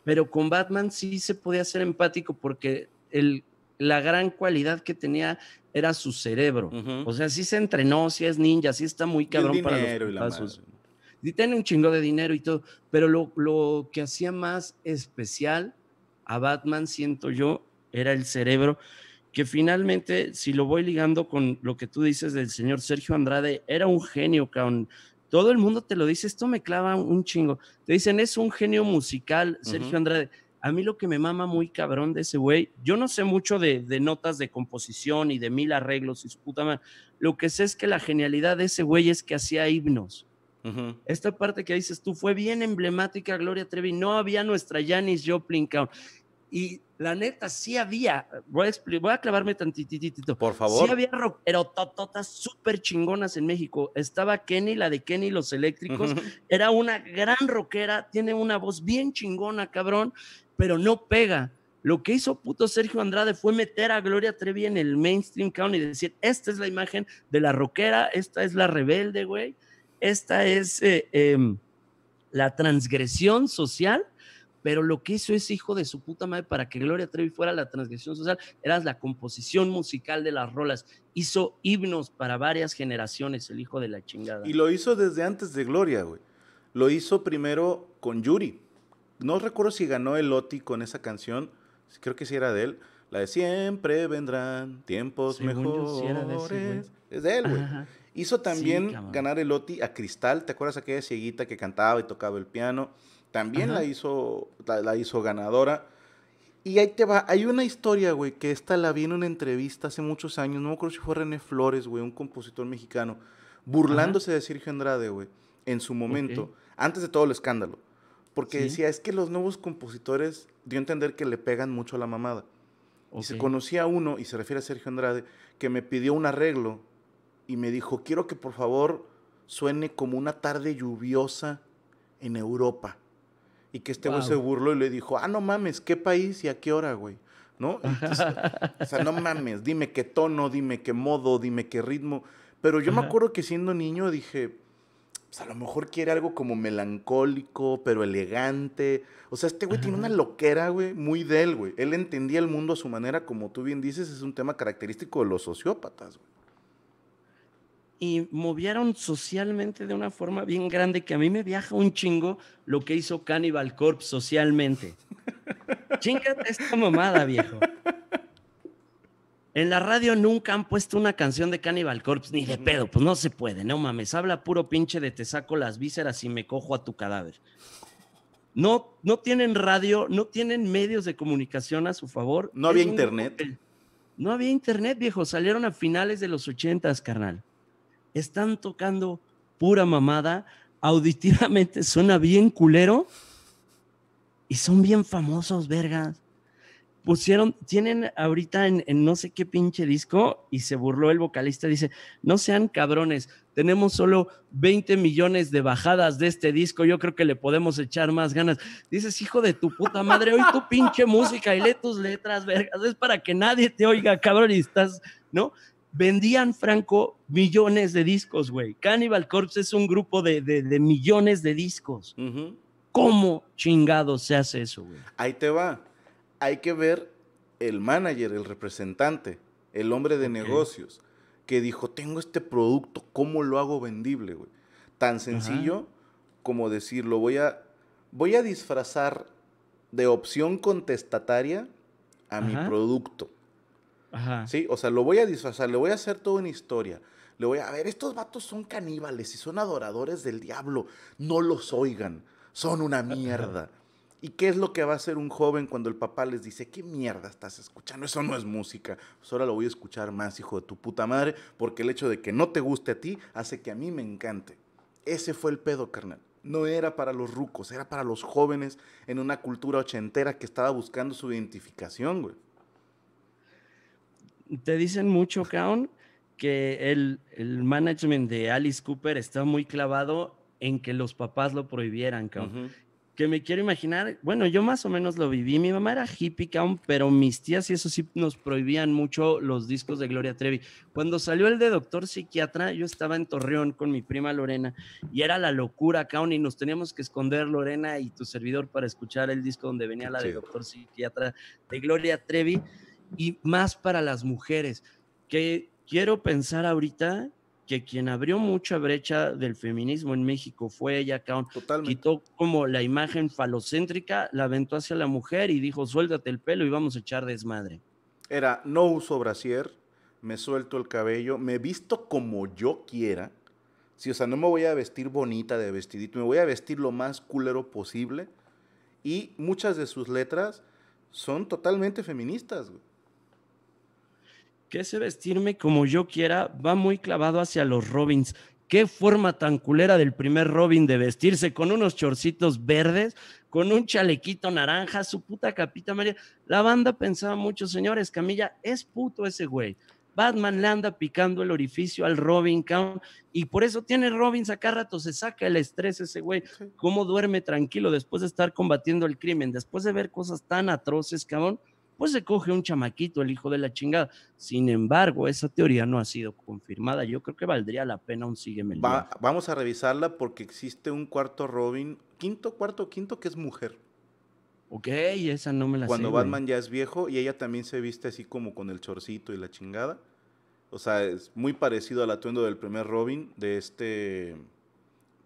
pero con Batman sí se podía ser empático porque el, la gran cualidad que tenía era su cerebro. O sea, sí se entrenó, sí es ninja, sí está muy cabrón para los pasos. Sí tiene un chingo de dinero y todo, pero lo, lo que hacía más especial a Batman, siento yo, era el cerebro, que finalmente, si lo voy ligando con lo que tú dices del señor Sergio Andrade, era un genio, cabrón. Todo el mundo te lo dice, esto me clava un chingo. Te dicen, es un genio musical, Sergio Andrade. A mí lo que me mama muy cabrón de ese güey, yo no sé mucho de, de notas de composición y de mil arreglos y su puta Lo que sé es que la genialidad de ese güey es que hacía himnos. Esta parte que dices tú fue bien emblemática, Gloria Trevi. No había nuestra Janis Joplin, cabrón. Y la neta, sí había, voy a, clavarme tantititito. Por favor. Sí había rockerotototas súper chingonas en México. Estaba Kenny, la de Kenny Los Eléctricos. Era una gran rockera, tiene una voz bien chingona, cabrón, pero no pega. Lo que hizo puto Sergio Andrade fue meter a Gloria Trevi en el mainstream count y decir, esta es la imagen de la rockera, esta es la rebelde, güey, esta es eh, em, la transgresión social pero lo que hizo ese hijo de su puta madre para que Gloria Trevi fuera la transgresión social era la composición musical de las rolas. Hizo himnos para varias generaciones, el hijo de la chingada. Y lo hizo desde antes de Gloria, güey. Lo hizo primero con Yuri. No recuerdo si ganó el Oti con esa canción. Creo que sí era de él. La de siempre vendrán tiempos mejores. es de él, güey. Hizo también ganar el Oti a Cristal. ¿Te acuerdas aquella cieguita que cantaba y tocaba el piano? También la hizo, la, hizo ganadora. Y ahí te va, hay una historia, güey, que esta la vi en una entrevista hace muchos años, no me acuerdo si fue René Flores, güey, un compositor mexicano, burlándose de Sergio Andrade, güey, en su momento, antes de todo el escándalo. Porque decía, es que los nuevos compositores dio a entender que le pegan mucho a la mamada. Y se conocía uno, y se refiere a Sergio Andrade, que me pidió un arreglo y me dijo, quiero que por favor suene como una tarde lluviosa en Europa y que este güey se burló y le dijo, ah, no mames, ¿qué país y a qué hora, güey? ¿No? o sea, no mames, dime qué tono, dime qué modo, dime qué ritmo. Pero yo me acuerdo que siendo niño dije, pues a lo mejor quiere algo como melancólico, pero elegante. O sea, este güey tiene una loquera, güey, muy de él, güey. Él entendía el mundo a su manera, como tú bien dices, es un tema característico de los sociópatas, güey y movieron socialmente de una forma bien grande que a mí me viaja un chingo lo que hizo Cannibal Corpse socialmente. Chingate esta mamada, viejo. En la radio nunca han puesto una canción de Cannibal Corpse, ni de pedo, pues no se puede, no mames. Habla puro pinche de te saco las vísceras y me cojo a tu cadáver. No, no tienen radio, no tienen medios de comunicación a su favor. No había internet. No había internet, viejo. Salieron a finales de los ochentas, carnal están tocando pura mamada, auditivamente suena bien culero y son bien famosos, vergas. Pusieron, tienen ahorita en, no sé qué pinche disco y se burló el vocalista, dice, no sean cabrones, tenemos solo 20 millones de bajadas de este disco, yo creo que le podemos echar más ganas. Dices, hijo de tu puta madre, oye tu pinche música y lee tus letras, vergas, es para que nadie te oiga, cabrón, y estás, ¿no? vendían, Franco, millones de discos, güey. Cannibal Corpse es un grupo de, millones de discos. ¿Cómo chingados se hace eso, güey? Ahí te va. Hay que ver el manager, el representante, el hombre de negocios, que dijo, tengo este producto, ¿cómo lo hago vendible, güey? Tan sencillo como decirlo, voy a, voy a disfrazar de opción contestataria a mi producto. Sí, o sea, lo voy a disfrazar, le voy a hacer toda una historia. Le voy a, a ver, estos vatos son caníbales y son adoradores del diablo. No los oigan, son una mierda. ¿Y qué es lo que va a hacer un joven cuando el papá les dice, qué mierda estás escuchando? Eso no es música. Pues ahora lo voy a escuchar más, hijo de tu puta madre, porque el hecho de que no te guste a ti hace que a mí me encante. Ese fue el pedo, carnal. No era para los rucos, era para los jóvenes en una cultura ochentera que estaba buscando su identificación, güey te dicen mucho, Kaon, que el, management de Alice Cooper está muy clavado en que los papás lo prohibieran, Kaon. Que me quiero imaginar, bueno, yo más o menos lo viví, mi mamá era hippie, Kaon, pero mis tías y eso sí nos prohibían mucho los discos de Gloria Trevi. Cuando salió el de Doctor Psiquiatra, yo estaba en Torreón con mi prima Lorena y era la locura, Kaon, y nos teníamos que esconder Lorena y tu servidor para escuchar el disco donde venía la de Doctor Psiquiatra de Gloria Trevi y más para las mujeres, que quiero pensar ahorita que quien abrió mucha brecha del feminismo en México fue ella, Kaon. Quitó como la imagen falocéntrica, la aventó hacia la mujer y dijo, suéltate el pelo y vamos a echar desmadre. Era, no uso brasier, me suelto el cabello, me visto como yo quiera. si o sea, no me voy a vestir bonita de vestidito, me voy a vestir lo más culero posible. Y muchas de sus letras son totalmente feministas, güey que ese vestirme como yo quiera va muy clavado hacia los Robins. Qué forma tan culera del primer Robin de vestirse con unos chorcitos verdes, con un chalequito naranja, su puta capita María. La banda pensaba mucho, señores, Camilla es puto ese güey. Batman le anda picando el orificio al Robin cabrón. y por eso tiene Robin acá rato, se saca el estrés ese güey, cómo duerme tranquilo después de estar combatiendo el crimen, después de ver cosas tan atroces, cabrón, pues se coge un chamaquito, el hijo de la chingada. Sin embargo, esa teoría no ha sido confirmada. Yo creo que valdría la pena un sígueme. vamos a revisarla porque existe un cuarto Robin, quinto, cuarto, quinto, que es mujer. Ok, esa no me la Cuando Batman ya es viejo y ella también se viste así como con el chorcito y la chingada. O sea, es muy parecido al atuendo del primer Robin de este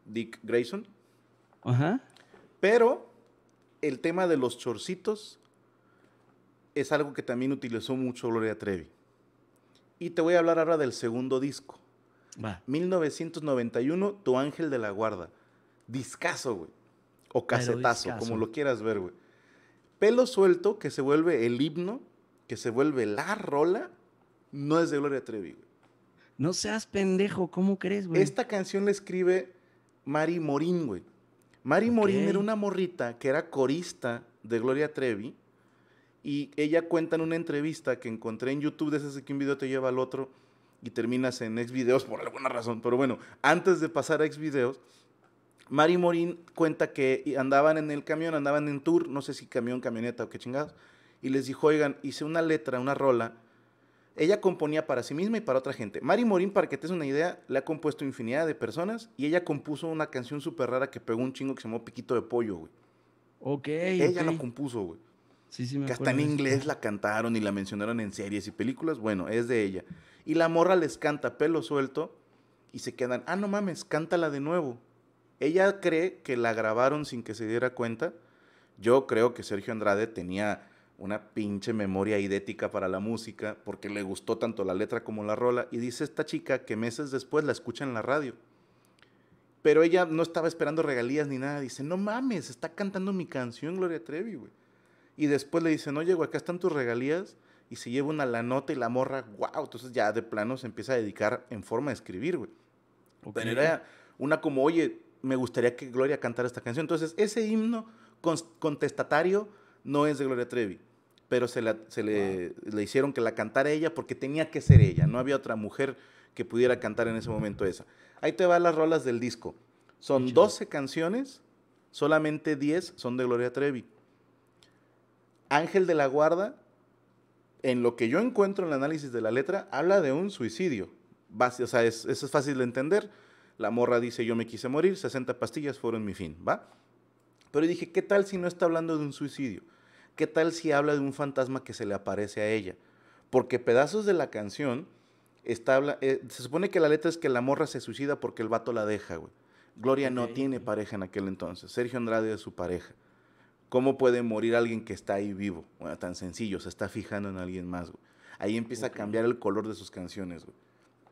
Dick Grayson. Ajá. Pero el tema de los chorcitos es algo que también utilizó mucho Gloria Trevi. Y te voy a hablar ahora del segundo disco. Va. 1991, Tu Ángel de la Guarda. Discazo, güey. O casetazo, como lo quieras ver, güey. Pelo suelto, que se vuelve el himno, que se vuelve la rola, no es de Gloria Trevi, güey. No seas pendejo, ¿cómo crees, güey? Esta canción la escribe Mari Morín, güey. Mari Morín era una morrita que era corista de Gloria Trevi y ella cuenta en una entrevista que encontré en YouTube, de esas que un video te lleva al otro y terminas en ex videos por alguna razón. Pero bueno, antes de pasar a ex videos, Mari Morín cuenta que andaban en el camión, andaban en tour, no sé si camión, camioneta o qué chingados. Y les dijo, oigan, hice una letra, una rola. Ella componía para sí misma y para otra gente. Mari Morín, para que te des una idea, le ha compuesto infinidad de personas y ella compuso una canción súper rara que pegó un chingo que se llamó Piquito de Pollo, güey. Ok. Ella lo compuso, güey que hasta en inglés la cantaron y la mencionaron en series y películas. Bueno, es de ella. Y la morra les canta pelo suelto y se quedan, ah, no mames, cántala de nuevo. Ella cree que la grabaron sin que se diera cuenta. Yo creo que Sergio Andrade tenía una pinche memoria idética para la música porque le gustó tanto la letra como la rola. Y dice esta chica que meses después la escucha en la radio. Pero ella no estaba esperando regalías ni nada. Dice, no mames, está cantando mi canción Gloria Trevi, güey. Y después le dicen, oye, güey, acá están tus regalías. Y se lleva una la nota y la morra, wow. Entonces ya de plano se empieza a dedicar en forma de escribir, güey. una como, oye, me gustaría que Gloria cantara esta canción. Entonces ese himno contestatario no es de Gloria Trevi pero se, le, le, hicieron que la cantara ella porque tenía que ser ella, no había otra mujer que pudiera cantar en ese momento esa. Ahí te van las rolas del disco. Son 12 canciones, solamente 10 son de Gloria Trevi. Ángel de la Guarda, en lo que yo encuentro en el análisis de la letra, habla de un suicidio. O sea, eso es fácil de entender. La morra dice, yo me quise morir, 60 pastillas fueron mi fin, ¿va? Pero dije, ¿qué tal si no está hablando de un suicidio? ¿Qué tal si habla de un fantasma que se le aparece a ella? Porque pedazos de la canción, está, eh, se supone que la letra es que la morra se suicida porque el vato la deja, Gloria no tiene pareja en aquel entonces. Sergio Andrade es su pareja. ¿Cómo puede morir alguien que está ahí vivo? tan sencillo, se está fijando en alguien más, Ahí empieza a cambiar el color de sus canciones, güey.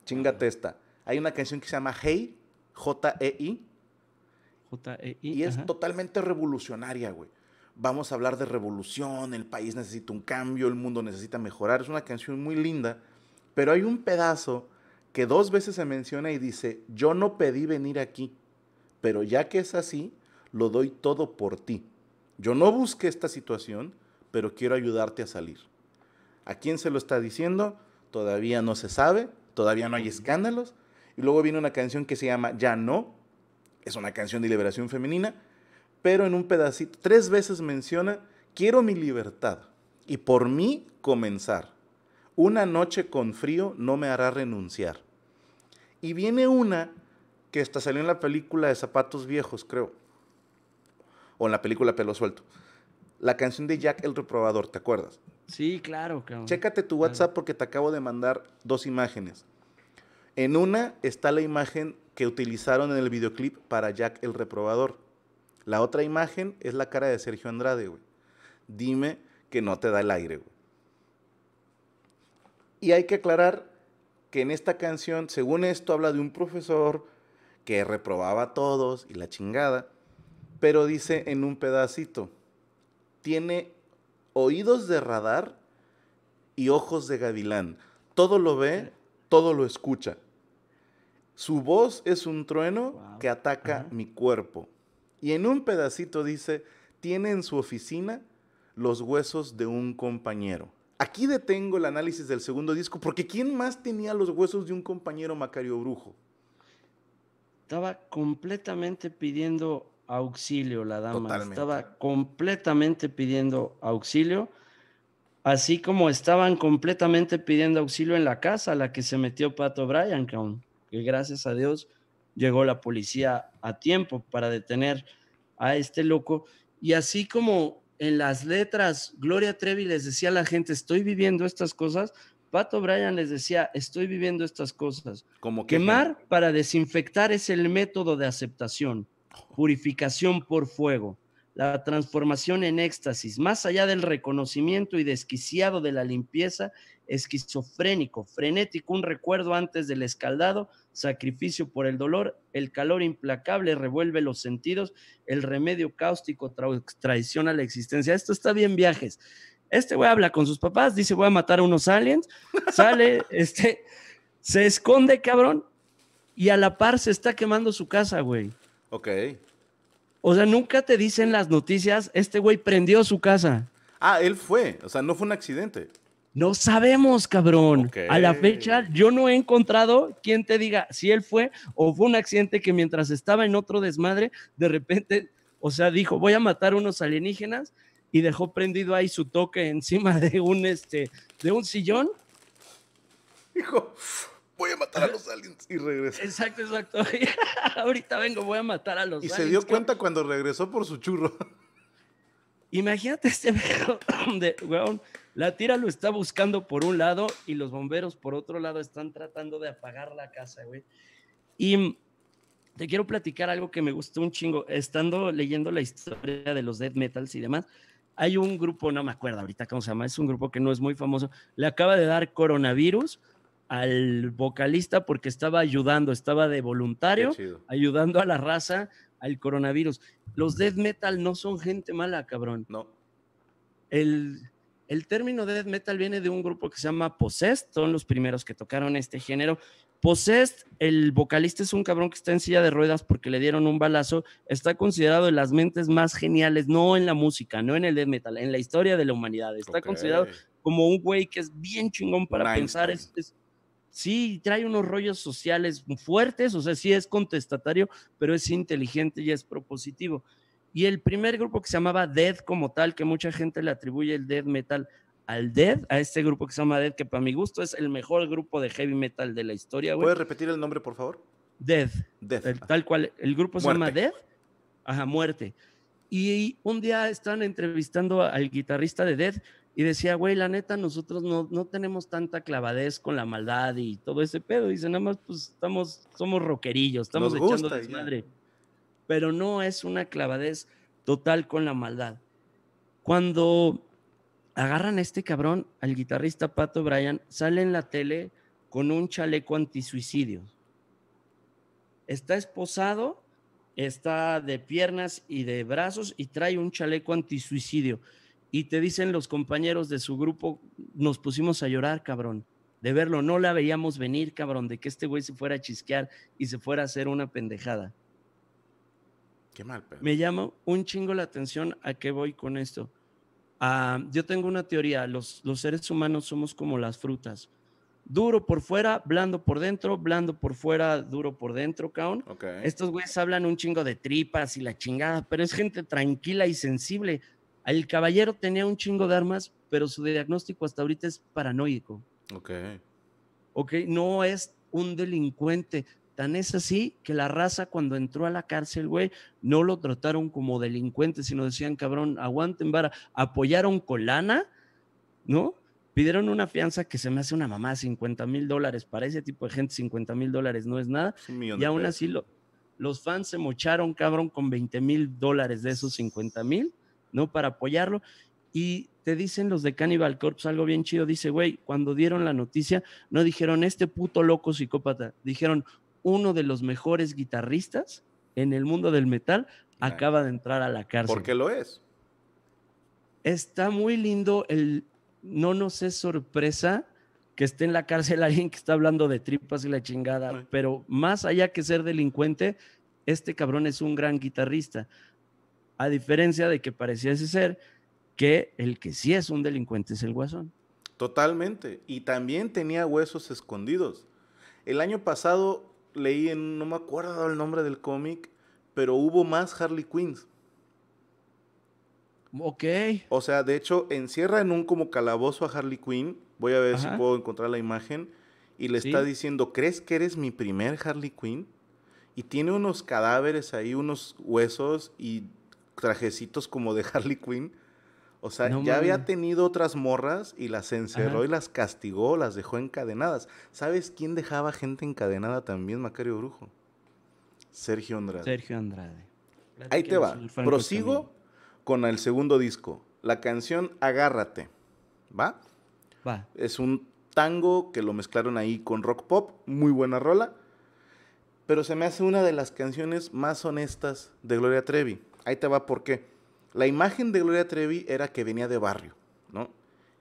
Chingate esta. Hay una canción que se llama Hey, J-E-I. J-E-I. Y es totalmente revolucionaria, güey. Vamos a hablar de revolución, el país necesita un cambio, el mundo necesita mejorar. Es una canción muy linda, pero hay un pedazo que dos veces se menciona y dice, yo no pedí venir aquí, pero ya que es así, lo doy todo por ti. Yo no busqué esta situación, pero quiero ayudarte a salir. ¿A quién se lo está diciendo? Todavía no se sabe, todavía no hay escándalos. Y luego viene una canción que se llama Ya no, es una canción de liberación femenina, pero en un pedacito, tres veces menciona, quiero mi libertad y por mí comenzar. Una noche con frío no me hará renunciar. Y viene una que hasta salió en la película de Zapatos Viejos, creo o en la película Pelo Suelto. La canción de Jack el Reprobador, ¿te acuerdas? Sí, claro, cabrón. Chécate tu WhatsApp porque te acabo de mandar dos imágenes. En una está la imagen que utilizaron en el videoclip para Jack el Reprobador. La otra imagen es la cara de Sergio Andrade, güey. Dime que no te da el aire, güey. Y hay que aclarar que en esta canción, según esto, habla de un profesor que reprobaba a todos y la chingada pero dice en un pedacito, tiene oídos de radar y ojos de gavilán. Todo lo ve, todo lo escucha. Su voz es un trueno que ataca mi cuerpo. Y en un pedacito dice, tiene en su oficina los huesos de un compañero. Aquí detengo el análisis del segundo disco, porque ¿quién más tenía los huesos de un compañero Macario Brujo? Estaba completamente pidiendo auxilio la dama, estaba completamente pidiendo auxilio, así como estaban completamente pidiendo auxilio en la casa a la que se metió Pato Bryan, que gracias a Dios llegó la policía a tiempo para detener a este loco. Y así como en las letras Gloria Trevi les decía a la gente, estoy viviendo estas cosas, Pato Bryan les decía, estoy viviendo estas cosas. Como que Quemar para desinfectar es el método de aceptación purificación por fuego, la transformación en éxtasis, más allá del reconocimiento y desquiciado de la limpieza, esquizofrénico, frenético, un recuerdo antes del escaldado, sacrificio por el dolor, el calor implacable revuelve los sentidos, el remedio cáustico traiciona la existencia. Esto está bien viajes. Este güey habla con sus papás, dice voy a matar a unos aliens, sale, este, se esconde cabrón y a la par se está quemando su casa, güey. Ok. O sea, nunca te dicen las noticias, este güey prendió su casa. Ah, él fue, o sea, no fue un accidente. No sabemos, cabrón. A la fecha, yo no he encontrado quien te diga si él fue o fue un accidente que mientras estaba en otro desmadre, de repente, o sea, dijo, voy a matar unos alienígenas y dejó prendido ahí su toque encima de un, este, de un sillón. Hijo a los aliens y regresa. Exacto, exacto. Ahorita vengo, voy a matar a los y aliens. Y se dio cuenta cuando regresó por su churro. Imagínate este viejo donde, weón, la tira lo está buscando por un lado y los bomberos por otro lado están tratando de apagar la casa, güey. Y te quiero platicar algo que me gustó un chingo. Estando leyendo la historia de los death metals y demás, hay un grupo, no me acuerdo ahorita cómo se llama, es un grupo que no es muy famoso, le acaba de dar coronavirus al vocalista porque estaba ayudando, estaba de voluntario, ayudando a la raza al coronavirus. Los death metal no son gente mala, cabrón. No. El, el término death metal viene de un grupo que se llama Possessed, son los primeros que tocaron este género. Possessed, el vocalista es un cabrón que está en silla de ruedas porque le dieron un balazo, está considerado de las mentes más geniales, no en la música, no en el death metal, en la historia de la humanidad. Está considerado como un güey que es bien chingón para pensar, sí trae unos rollos sociales fuertes, o sea, sí es contestatario, pero es inteligente y es propositivo. Y el primer grupo que se llamaba Dead como tal, que mucha gente le atribuye el Dead Metal al Dead, a este grupo que se llama Dead, que para mi gusto es el mejor grupo de heavy metal de la historia. ¿Puedes repetir el nombre, por favor? Dead. Death. tal cual. El grupo se llama Dead. Ajá, muerte. Y un día están entrevistando al guitarrista de Dead y decía, güey, la neta, nosotros no, no tenemos tanta clavadez con la maldad y todo ese pedo. Dice, nada más, pues estamos, somos roquerillos, estamos echando desmadre. Pero no es una clavadez total con la maldad. Cuando agarran a este cabrón, al guitarrista Pato Bryan, sale en la tele con un chaleco antisuicidio. Está esposado, está de piernas y de brazos y trae un chaleco antisuicidio y te dicen los compañeros de su grupo, nos pusimos a llorar, cabrón, de verlo, no la veíamos venir, cabrón, de que este güey se fuera a chisquear y se fuera a hacer una pendejada. Qué mal, pero. Me llama un chingo la atención a qué voy con esto. Ah, yo tengo una teoría, los, seres humanos somos como las frutas duro por fuera, blando por dentro, blando por fuera, duro por dentro, caón. Estos güeyes hablan un chingo de tripas y la chingada, pero es gente tranquila y sensible. El caballero tenía un chingo de armas, pero su diagnóstico hasta ahorita es paranoico. Ok. Ok, no es un delincuente. Tan es así que la raza cuando entró a la cárcel, güey, no lo trataron como delincuente, sino decían, cabrón, aguanten vara, apoyaron Colana, ¿no? Pidieron una fianza que se me hace una mamá, 50 mil dólares. Para ese tipo de gente, 50 mil dólares no es nada. y aún así los fans se mocharon, cabrón, con 20 mil dólares de esos 50 mil. ¿no? Para apoyarlo. Y te dicen los de Cannibal Corpse algo bien chido. Dice, güey, cuando dieron la noticia, no dijeron este puto loco psicópata. Dijeron, uno de los mejores guitarristas en el mundo del metal acaba de entrar a la cárcel. Porque lo es. Está muy lindo el no nos es sorpresa que esté en la cárcel alguien que está hablando de tripas y la chingada, pero más allá que ser delincuente, este cabrón es un gran guitarrista a diferencia de que pareciese ser que el que sí es un delincuente es el guasón. Totalmente. Y también tenía huesos escondidos. El año pasado leí en, no me acuerdo el nombre del cómic, pero hubo más Harley Quinns. Ok. O sea, de hecho, encierra en un como calabozo a Harley Quinn. Voy a ver si puedo encontrar la imagen. Y le está diciendo, ¿crees que eres mi primer Harley Quinn? Y tiene unos cadáveres ahí, unos huesos y trajecitos como de Harley Quinn. O sea, ya había tenido otras morras y las encerró y las castigó, las dejó encadenadas. ¿Sabes quién dejaba gente encadenada también, Macario Brujo? Sergio Andrade. Sergio Andrade. Ahí te va. Prosigo con el segundo disco. La canción Agárrate. ¿Va? Va. Es un tango que lo mezclaron ahí con rock pop. Muy buena rola. Pero se me hace una de las canciones más honestas de Gloria Trevi Ahí te va por qué. La imagen de Gloria Trevi era que venía de barrio, ¿no?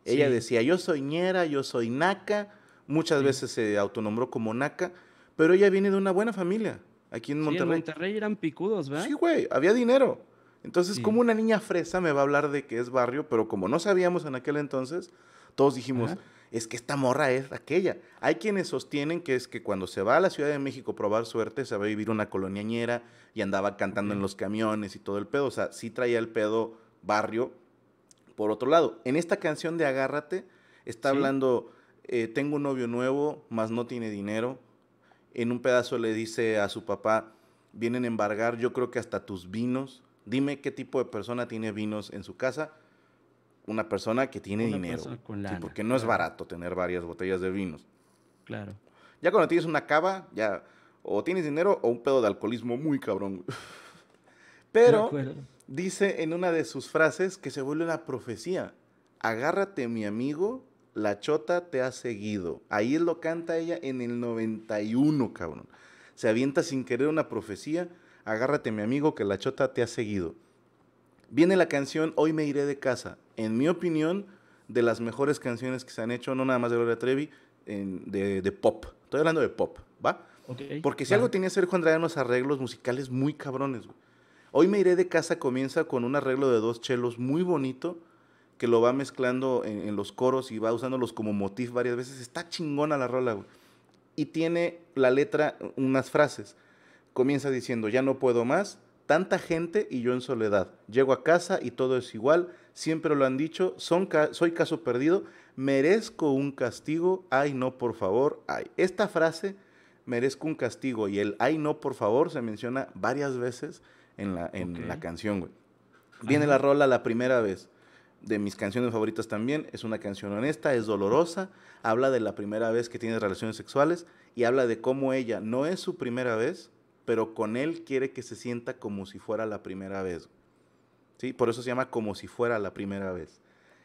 Ella decía, yo soy ñera, yo soy naca, muchas veces se autonombró como naca, pero ella viene de una buena familia, aquí en sí, en Monterrey eran picudos, ¿verdad? Sí, güey, había dinero. Entonces, como una niña fresa me va a hablar de que es barrio, pero como no sabíamos en aquel entonces, todos dijimos, es que esta morra es aquella. Hay quienes sostienen que es que cuando se va a la Ciudad de México a probar suerte, se va a vivir una coloniañera y andaba cantando en los camiones y todo el pedo. O sea, sí traía el pedo barrio. Por otro lado, en esta canción de Agárrate, está hablando, eh, tengo un novio nuevo, más no tiene dinero. En un pedazo le dice a su papá, vienen a embargar, yo creo que hasta tus vinos. Dime qué tipo de persona tiene vinos en su casa una persona que tiene dinero. porque no es barato tener varias botellas de vinos. Claro. Ya cuando tienes una cava, ya o tienes dinero o un pedo de alcoholismo muy cabrón. Pero dice en una de sus frases que se vuelve una profecía. Agárrate mi amigo, la chota te ha seguido. Ahí lo canta ella en el 91, cabrón. Se avienta sin querer una profecía. Agárrate mi amigo, que la chota te ha seguido. Viene la canción Hoy me iré de casa. En mi opinión, de las mejores canciones que se han hecho, no nada más de Gloria Trevi, en, de, pop. Estoy hablando de pop, ¿va? Porque si algo tiene que hacer Juan Andrade unos arreglos musicales muy cabrones, Hoy me iré de casa comienza con un arreglo de dos chelos muy bonito que lo va mezclando en, en los coros y va usándolos como motif varias veces. Está chingona la rola, güey. Y tiene la letra unas frases. Comienza diciendo, ya no puedo más, Tanta gente y yo en soledad. Llego a casa y todo es igual. Siempre lo han dicho, son soy caso perdido, merezco un castigo, ay no, por favor, ay. Esta frase, merezco un castigo, y el ay no, por favor, se menciona varias veces en la, en la canción, Viene la rola la primera vez, de mis canciones favoritas también, es una canción honesta, es dolorosa, habla de la primera vez que tienes relaciones sexuales y habla de cómo ella no es su primera vez, pero con él quiere que se sienta como si fuera la primera vez. ¿Sí? Por eso se llama como si fuera la primera vez.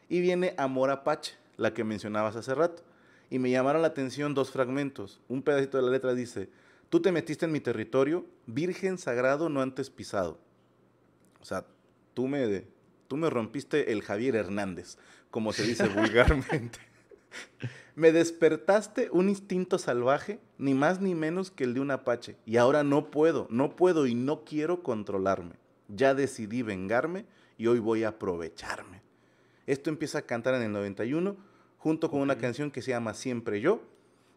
Y viene Amor Apache, la que mencionabas hace rato. Y me llamaron la atención dos fragmentos. Un pedacito de la letra dice, tú te metiste en mi territorio, virgen sagrado no antes pisado. O sea, tú me, tú me rompiste el Javier Hernández, como se dice vulgarmente. Me despertaste un instinto salvaje, ni más ni menos que el de un apache, y ahora no puedo, no puedo y no quiero controlarme. Ya decidí vengarme y hoy voy a aprovecharme. Esto empieza a cantar en el 91, junto con una canción que se llama Siempre Yo,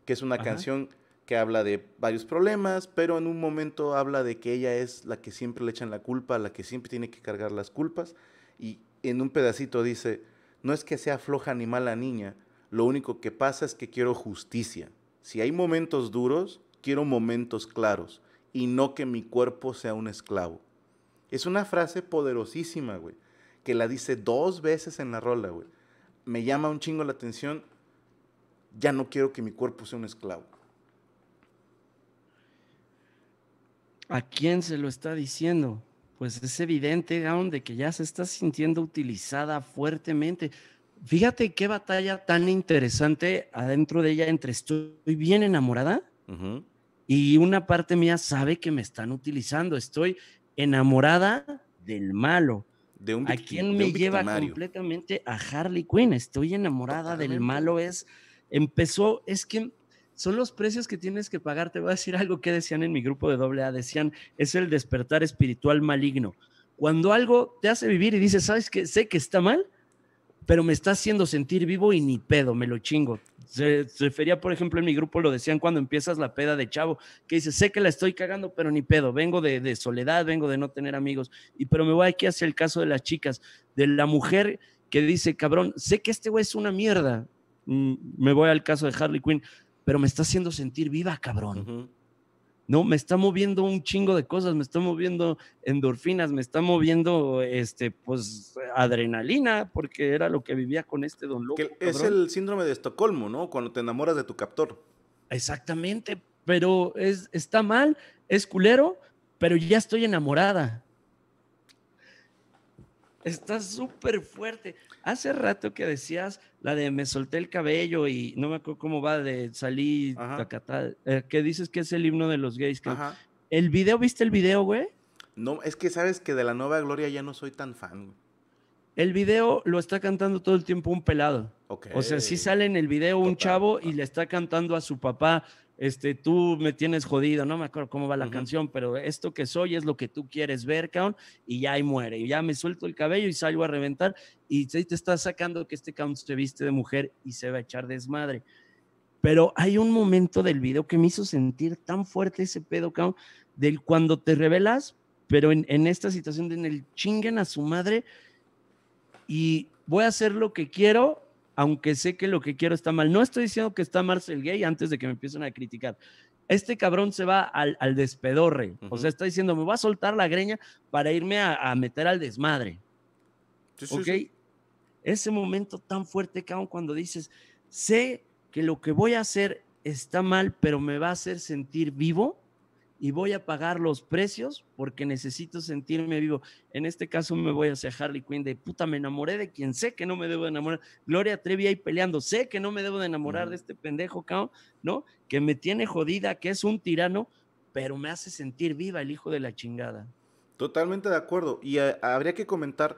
que es una canción que habla de varios problemas, pero en un momento habla de que ella es la que siempre le echan la culpa, la que siempre tiene que cargar las culpas, y en un pedacito dice, no es que sea floja ni mala niña, lo único que pasa es que quiero justicia. Si hay momentos duros, quiero momentos claros y no que mi cuerpo sea un esclavo. Es una frase poderosísima, güey, que la dice dos veces en la rola, güey. Me llama un chingo la atención. Ya no quiero que mi cuerpo sea un esclavo. ¿A quién se lo está diciendo? Pues es evidente, aún de que ya se está sintiendo utilizada fuertemente. Fíjate qué batalla tan interesante adentro de ella entre estoy bien enamorada y una parte mía sabe que me están utilizando. Estoy enamorada del malo. De un ¿A quién me lleva completamente a Harley Quinn? Estoy enamorada del malo. Es empezó, es que son los precios que tienes que pagar. Te voy a decir algo que decían en mi grupo de a Decían, es el despertar espiritual maligno. Cuando algo te hace vivir y dices, ¿sabes qué? Sé que está mal, pero me está haciendo sentir vivo y ni pedo, me lo chingo. Se, refería, por ejemplo, en mi grupo lo decían cuando empiezas la peda de chavo, que dice, sé que la estoy cagando, pero ni pedo, vengo de, soledad, vengo de no tener amigos, y pero me voy aquí hacia el caso de las chicas, de la mujer que dice, cabrón, sé que este güey es una mierda, mm, me voy al caso de Harley Quinn, pero me está haciendo sentir viva, cabrón. No, me está moviendo un chingo de cosas, me está moviendo endorfinas, me está moviendo, este, pues, adrenalina, porque era lo que vivía con este don loco. es el síndrome de Estocolmo, ¿no? Cuando te enamoras de tu captor. Exactamente, pero es, está mal, es culero, pero ya estoy enamorada. Está súper fuerte. Hace rato que decías la de me solté el cabello y no me acuerdo cómo va de salir, eh, que dices que es el himno de los gays. ¿El video, viste el video, güey? No, es que sabes que de la nueva Gloria ya no soy tan fan. El video lo está cantando todo el tiempo un pelado. O sea, sí sale en el video un chavo y le está cantando a su papá este, tú me tienes jodido, no me acuerdo cómo va la canción, pero esto que soy es lo que tú quieres ver, caón, y ya ahí muere, y ya me suelto el cabello y salgo a reventar, y te, te estás sacando que este caón se viste de mujer y se va a echar desmadre. Pero hay un momento del video que me hizo sentir tan fuerte ese pedo, caón, del cuando te revelas, pero en, en esta situación de en el chinguen a su madre y voy a hacer lo que quiero aunque sé que lo que quiero está mal. No estoy diciendo que está Marcel gay antes de que me empiecen a criticar. Este cabrón se va al, al despedorre. O sea, está diciendo, me va a soltar la greña para irme a, meter al desmadre. ¿Ok? Ese momento tan fuerte, cabrón, cuando dices, sé que lo que voy a hacer está mal, pero me va a hacer sentir vivo y voy a pagar los precios porque necesito sentirme vivo. En este caso me voy hacia Harley Quinn de puta, me enamoré de quien sé que no me debo de enamorar. Gloria Trevi ahí peleando, sé que no me debo de enamorar de este pendejo, ¿no? Que me tiene jodida, que es un tirano, pero me hace sentir viva el hijo de la chingada. Totalmente de acuerdo. Y eh, habría que comentar,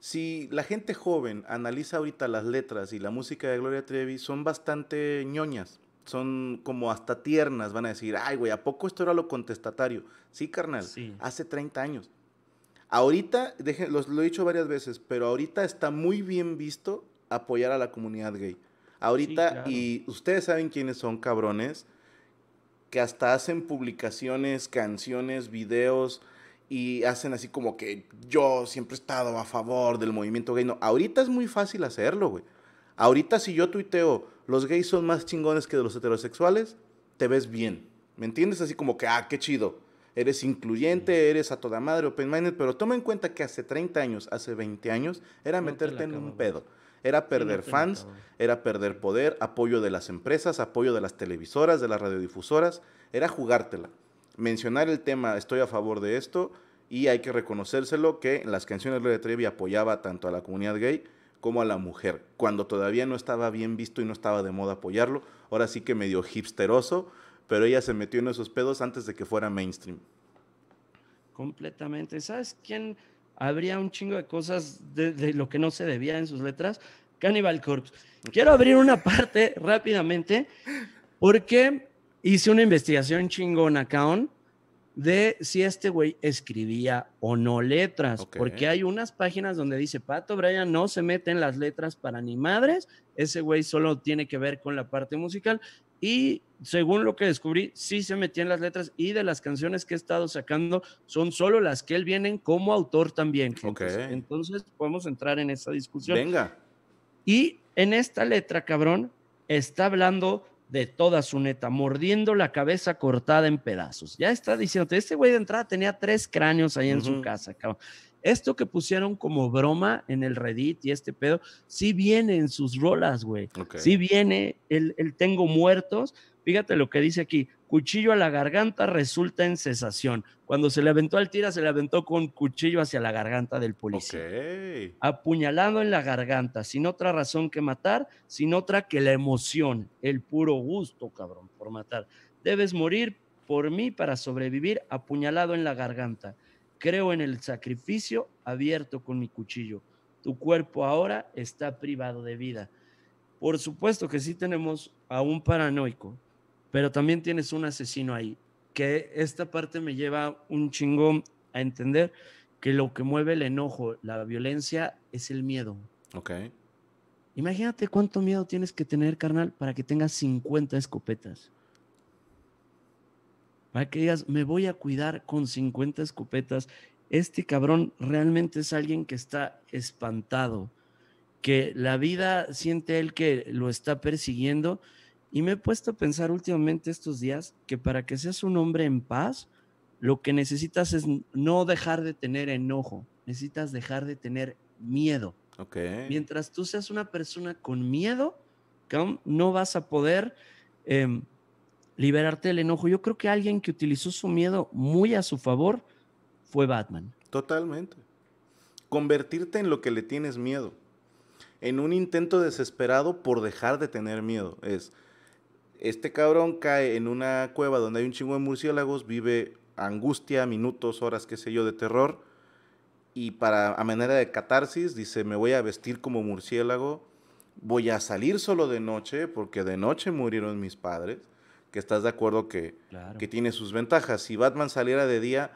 si la gente joven analiza ahorita las letras y la música de Gloria Trevi, son bastante ñoñas son como hasta tiernas, van a decir, ay, güey, ¿a poco esto era lo contestatario? Sí, carnal, hace 30 años. Ahorita, los, lo he dicho varias veces, pero ahorita está muy bien visto apoyar a la comunidad gay. Ahorita, y ustedes saben quiénes son cabrones, que hasta hacen publicaciones, canciones, videos, y hacen así como que yo siempre he estado a favor del movimiento gay. No, ahorita es muy fácil hacerlo, güey. Ahorita si yo tuiteo, los gays son más chingones que los heterosexuales, te ves bien. ¿Me entiendes? Así como que, ah, qué chido. Eres incluyente, eres a toda madre, open-minded, pero toma en cuenta que hace 30 años, hace 20 años, era meterte en un pedo. Era perder fans, era perder poder, apoyo de las empresas, apoyo de las televisoras, de las radiodifusoras, era jugártela. Mencionar el tema, estoy a favor de esto, y hay que reconocérselo que en las canciones de Trevi apoyaba tanto a la comunidad gay como a la mujer, cuando todavía no estaba bien visto y no estaba de moda apoyarlo, ahora sí que medio hipsteroso, pero ella se metió en esos pedos antes de que fuera mainstream. Completamente. ¿Sabes quién habría un chingo de cosas de, lo que no se debía en sus letras? Cannibal Corpse. Quiero abrir una parte rápidamente porque hice una investigación chingona, Kaon de si este güey escribía o no letras, porque hay unas páginas donde dice, Pato Brian no se mete en las letras para ni madres, ese güey solo tiene que ver con la parte musical y según lo que descubrí, sí se metía en las letras y de las canciones que he estado sacando son solo las que él viene como autor también. entonces podemos entrar en esa discusión. Venga. Y en esta letra, cabrón, está hablando de toda su neta, mordiendo la cabeza cortada en pedazos. Ya está diciendo, este güey de entrada tenía tres cráneos ahí en su casa, cabrón. Esto que pusieron como broma en el Reddit y este pedo, sí viene en sus rolas, güey. Sí viene el, el tengo muertos. Fíjate lo que dice aquí cuchillo a la garganta resulta en cesación. Cuando se le aventó al tira, se le aventó con cuchillo hacia la garganta del policía. Apuñalado en la garganta, sin otra razón que matar, sin otra que la emoción, el puro gusto, cabrón, por matar. Debes morir por mí para sobrevivir, apuñalado en la garganta. Creo en el sacrificio abierto con mi cuchillo. Tu cuerpo ahora está privado de vida. Por supuesto que sí tenemos a un paranoico pero también tienes un asesino ahí, que esta parte me lleva un chingo a entender que lo que mueve el enojo, la violencia, es el miedo. Ok. Imagínate cuánto miedo tienes que tener, carnal, para que tengas 50 escopetas. Para que digas, me voy a cuidar con 50 escopetas. Este cabrón realmente es alguien que está espantado, que la vida siente él que lo está persiguiendo y me he puesto a pensar últimamente estos días que para que seas un hombre en paz, lo que necesitas es no dejar de tener enojo, necesitas dejar de tener miedo. Okay. Mientras tú seas una persona con miedo, no vas a poder em, liberarte del enojo. Yo creo que alguien que utilizó su miedo muy a su favor fue Batman. Totalmente. Convertirte en lo que le tienes miedo. En un intento desesperado por dejar de tener miedo. Es, este cabrón cae en una cueva donde hay un chingo de murciélagos, vive angustia, minutos, horas, qué sé yo, de terror. Y para, a manera de catarsis, dice, me voy a vestir como murciélago, voy a salir solo de noche, porque de noche murieron mis padres, que estás de acuerdo que, que tiene sus ventajas. Si Batman saliera de día,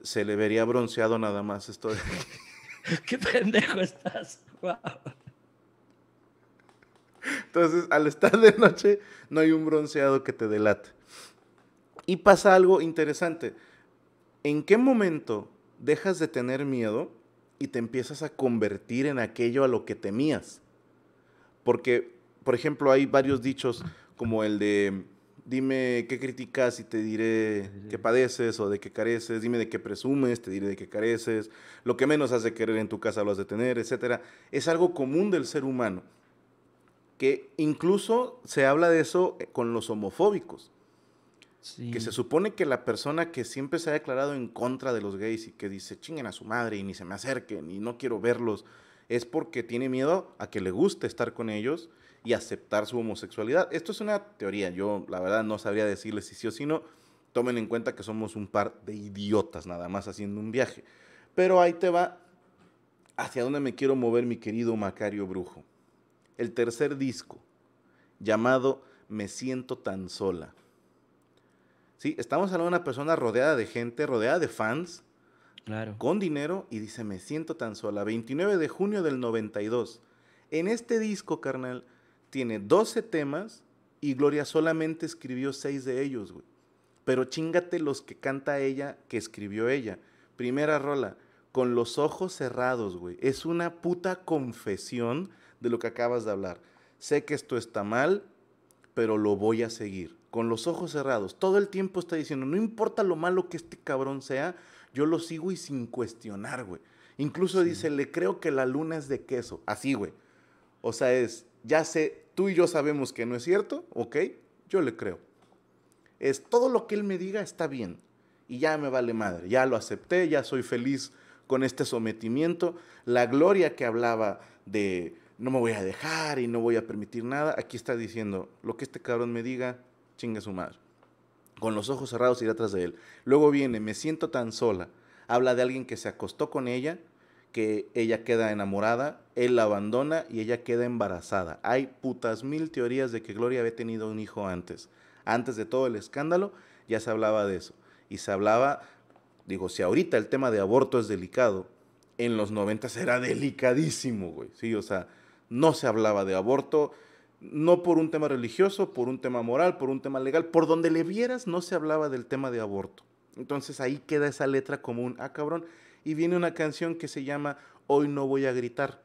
se le vería bronceado nada más. Esto qué pendejo estás. Wow. Entonces, al estar de noche, no hay un bronceado que te delate. Y pasa algo interesante. ¿En qué momento dejas de tener miedo y te empiezas a convertir en aquello a lo que temías? Porque, por ejemplo, hay varios dichos como el de dime qué criticas y te diré qué padeces o de qué careces, dime de qué presumes, te diré de qué careces, lo que menos has de querer en tu casa lo has de tener, etc. Es algo común del ser humano que incluso se habla de eso eh, con los homofóbicos. Que se supone que la persona que siempre se ha declarado en contra de los gays y que dice chinguen a su madre y ni se me acerquen y no quiero verlos, es porque tiene miedo a que le guste estar con ellos y aceptar su homosexualidad. Esto es una teoría, yo la verdad no sabría decirles si sí o si no. Tomen en cuenta que somos un par de idiotas nada más haciendo un viaje. Pero ahí te va hacia dónde me quiero mover mi querido Macario Brujo el tercer disco, llamado Me siento tan sola. ¿Sí? Estamos hablando de una persona rodeada de gente, rodeada de fans, claro. con dinero, y dice, me siento tan sola. 29 de junio del 92. En este disco, carnal, tiene 12 temas y Gloria solamente escribió 6 de ellos, güey. Pero chingate los que canta ella, que escribió ella. Primera rola, con los ojos cerrados, güey. Es una puta confesión de lo que acabas de hablar. Sé que esto está mal, pero lo voy a seguir. Con los ojos cerrados. Todo el tiempo está diciendo, no importa lo malo que este cabrón sea, yo lo sigo y sin cuestionar, güey. Incluso dice, le creo que la luna es de queso. Así, güey. O sea, es, ya sé, tú y yo sabemos que no es cierto, ok, yo le creo. Es todo lo que él me diga está bien. Y ya me vale madre, ya lo acepté, ya soy feliz con este sometimiento. La gloria que hablaba de, no me voy a dejar y no voy a permitir nada. Aquí está diciendo, lo que este cabrón me diga, chinga su madre. Con los ojos cerrados irá atrás de él. Luego viene, me siento tan sola. Habla de alguien que se acostó con ella, que ella queda enamorada, él la abandona y ella queda embarazada. Hay putas mil teorías de que Gloria había tenido un hijo antes. Antes de todo el escándalo ya se hablaba de eso. Y se hablaba, digo, si ahorita el tema de aborto es delicado, en los 90 era delicadísimo, güey. Sí, o sea, no se hablaba de aborto, no por un tema religioso, por un tema moral, por un tema legal, por donde le vieras no se hablaba del tema de aborto. Entonces ahí queda esa letra común, ah cabrón, y viene una canción que se llama Hoy no voy a gritar.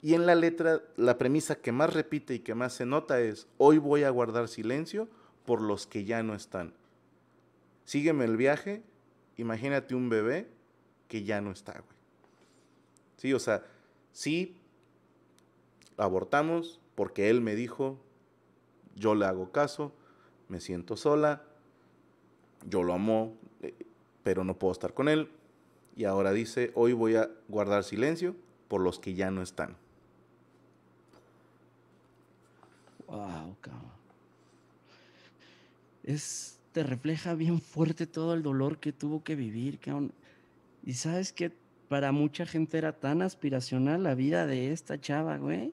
Y en la letra la premisa que más repite y que más se nota es Hoy voy a guardar silencio por los que ya no están. Sígueme el viaje, imagínate un bebé que ya no está, güey. Sí, o sea, sí abortamos porque él me dijo, yo le hago caso, me siento sola, yo lo amo, eh, pero no puedo estar con él. Y ahora dice, hoy voy a guardar silencio por los que ya no están. Wow, cabrón. Es, te refleja bien fuerte todo el dolor que tuvo que vivir, Y sabes que para mucha gente era tan aspiracional la vida de esta chava, güey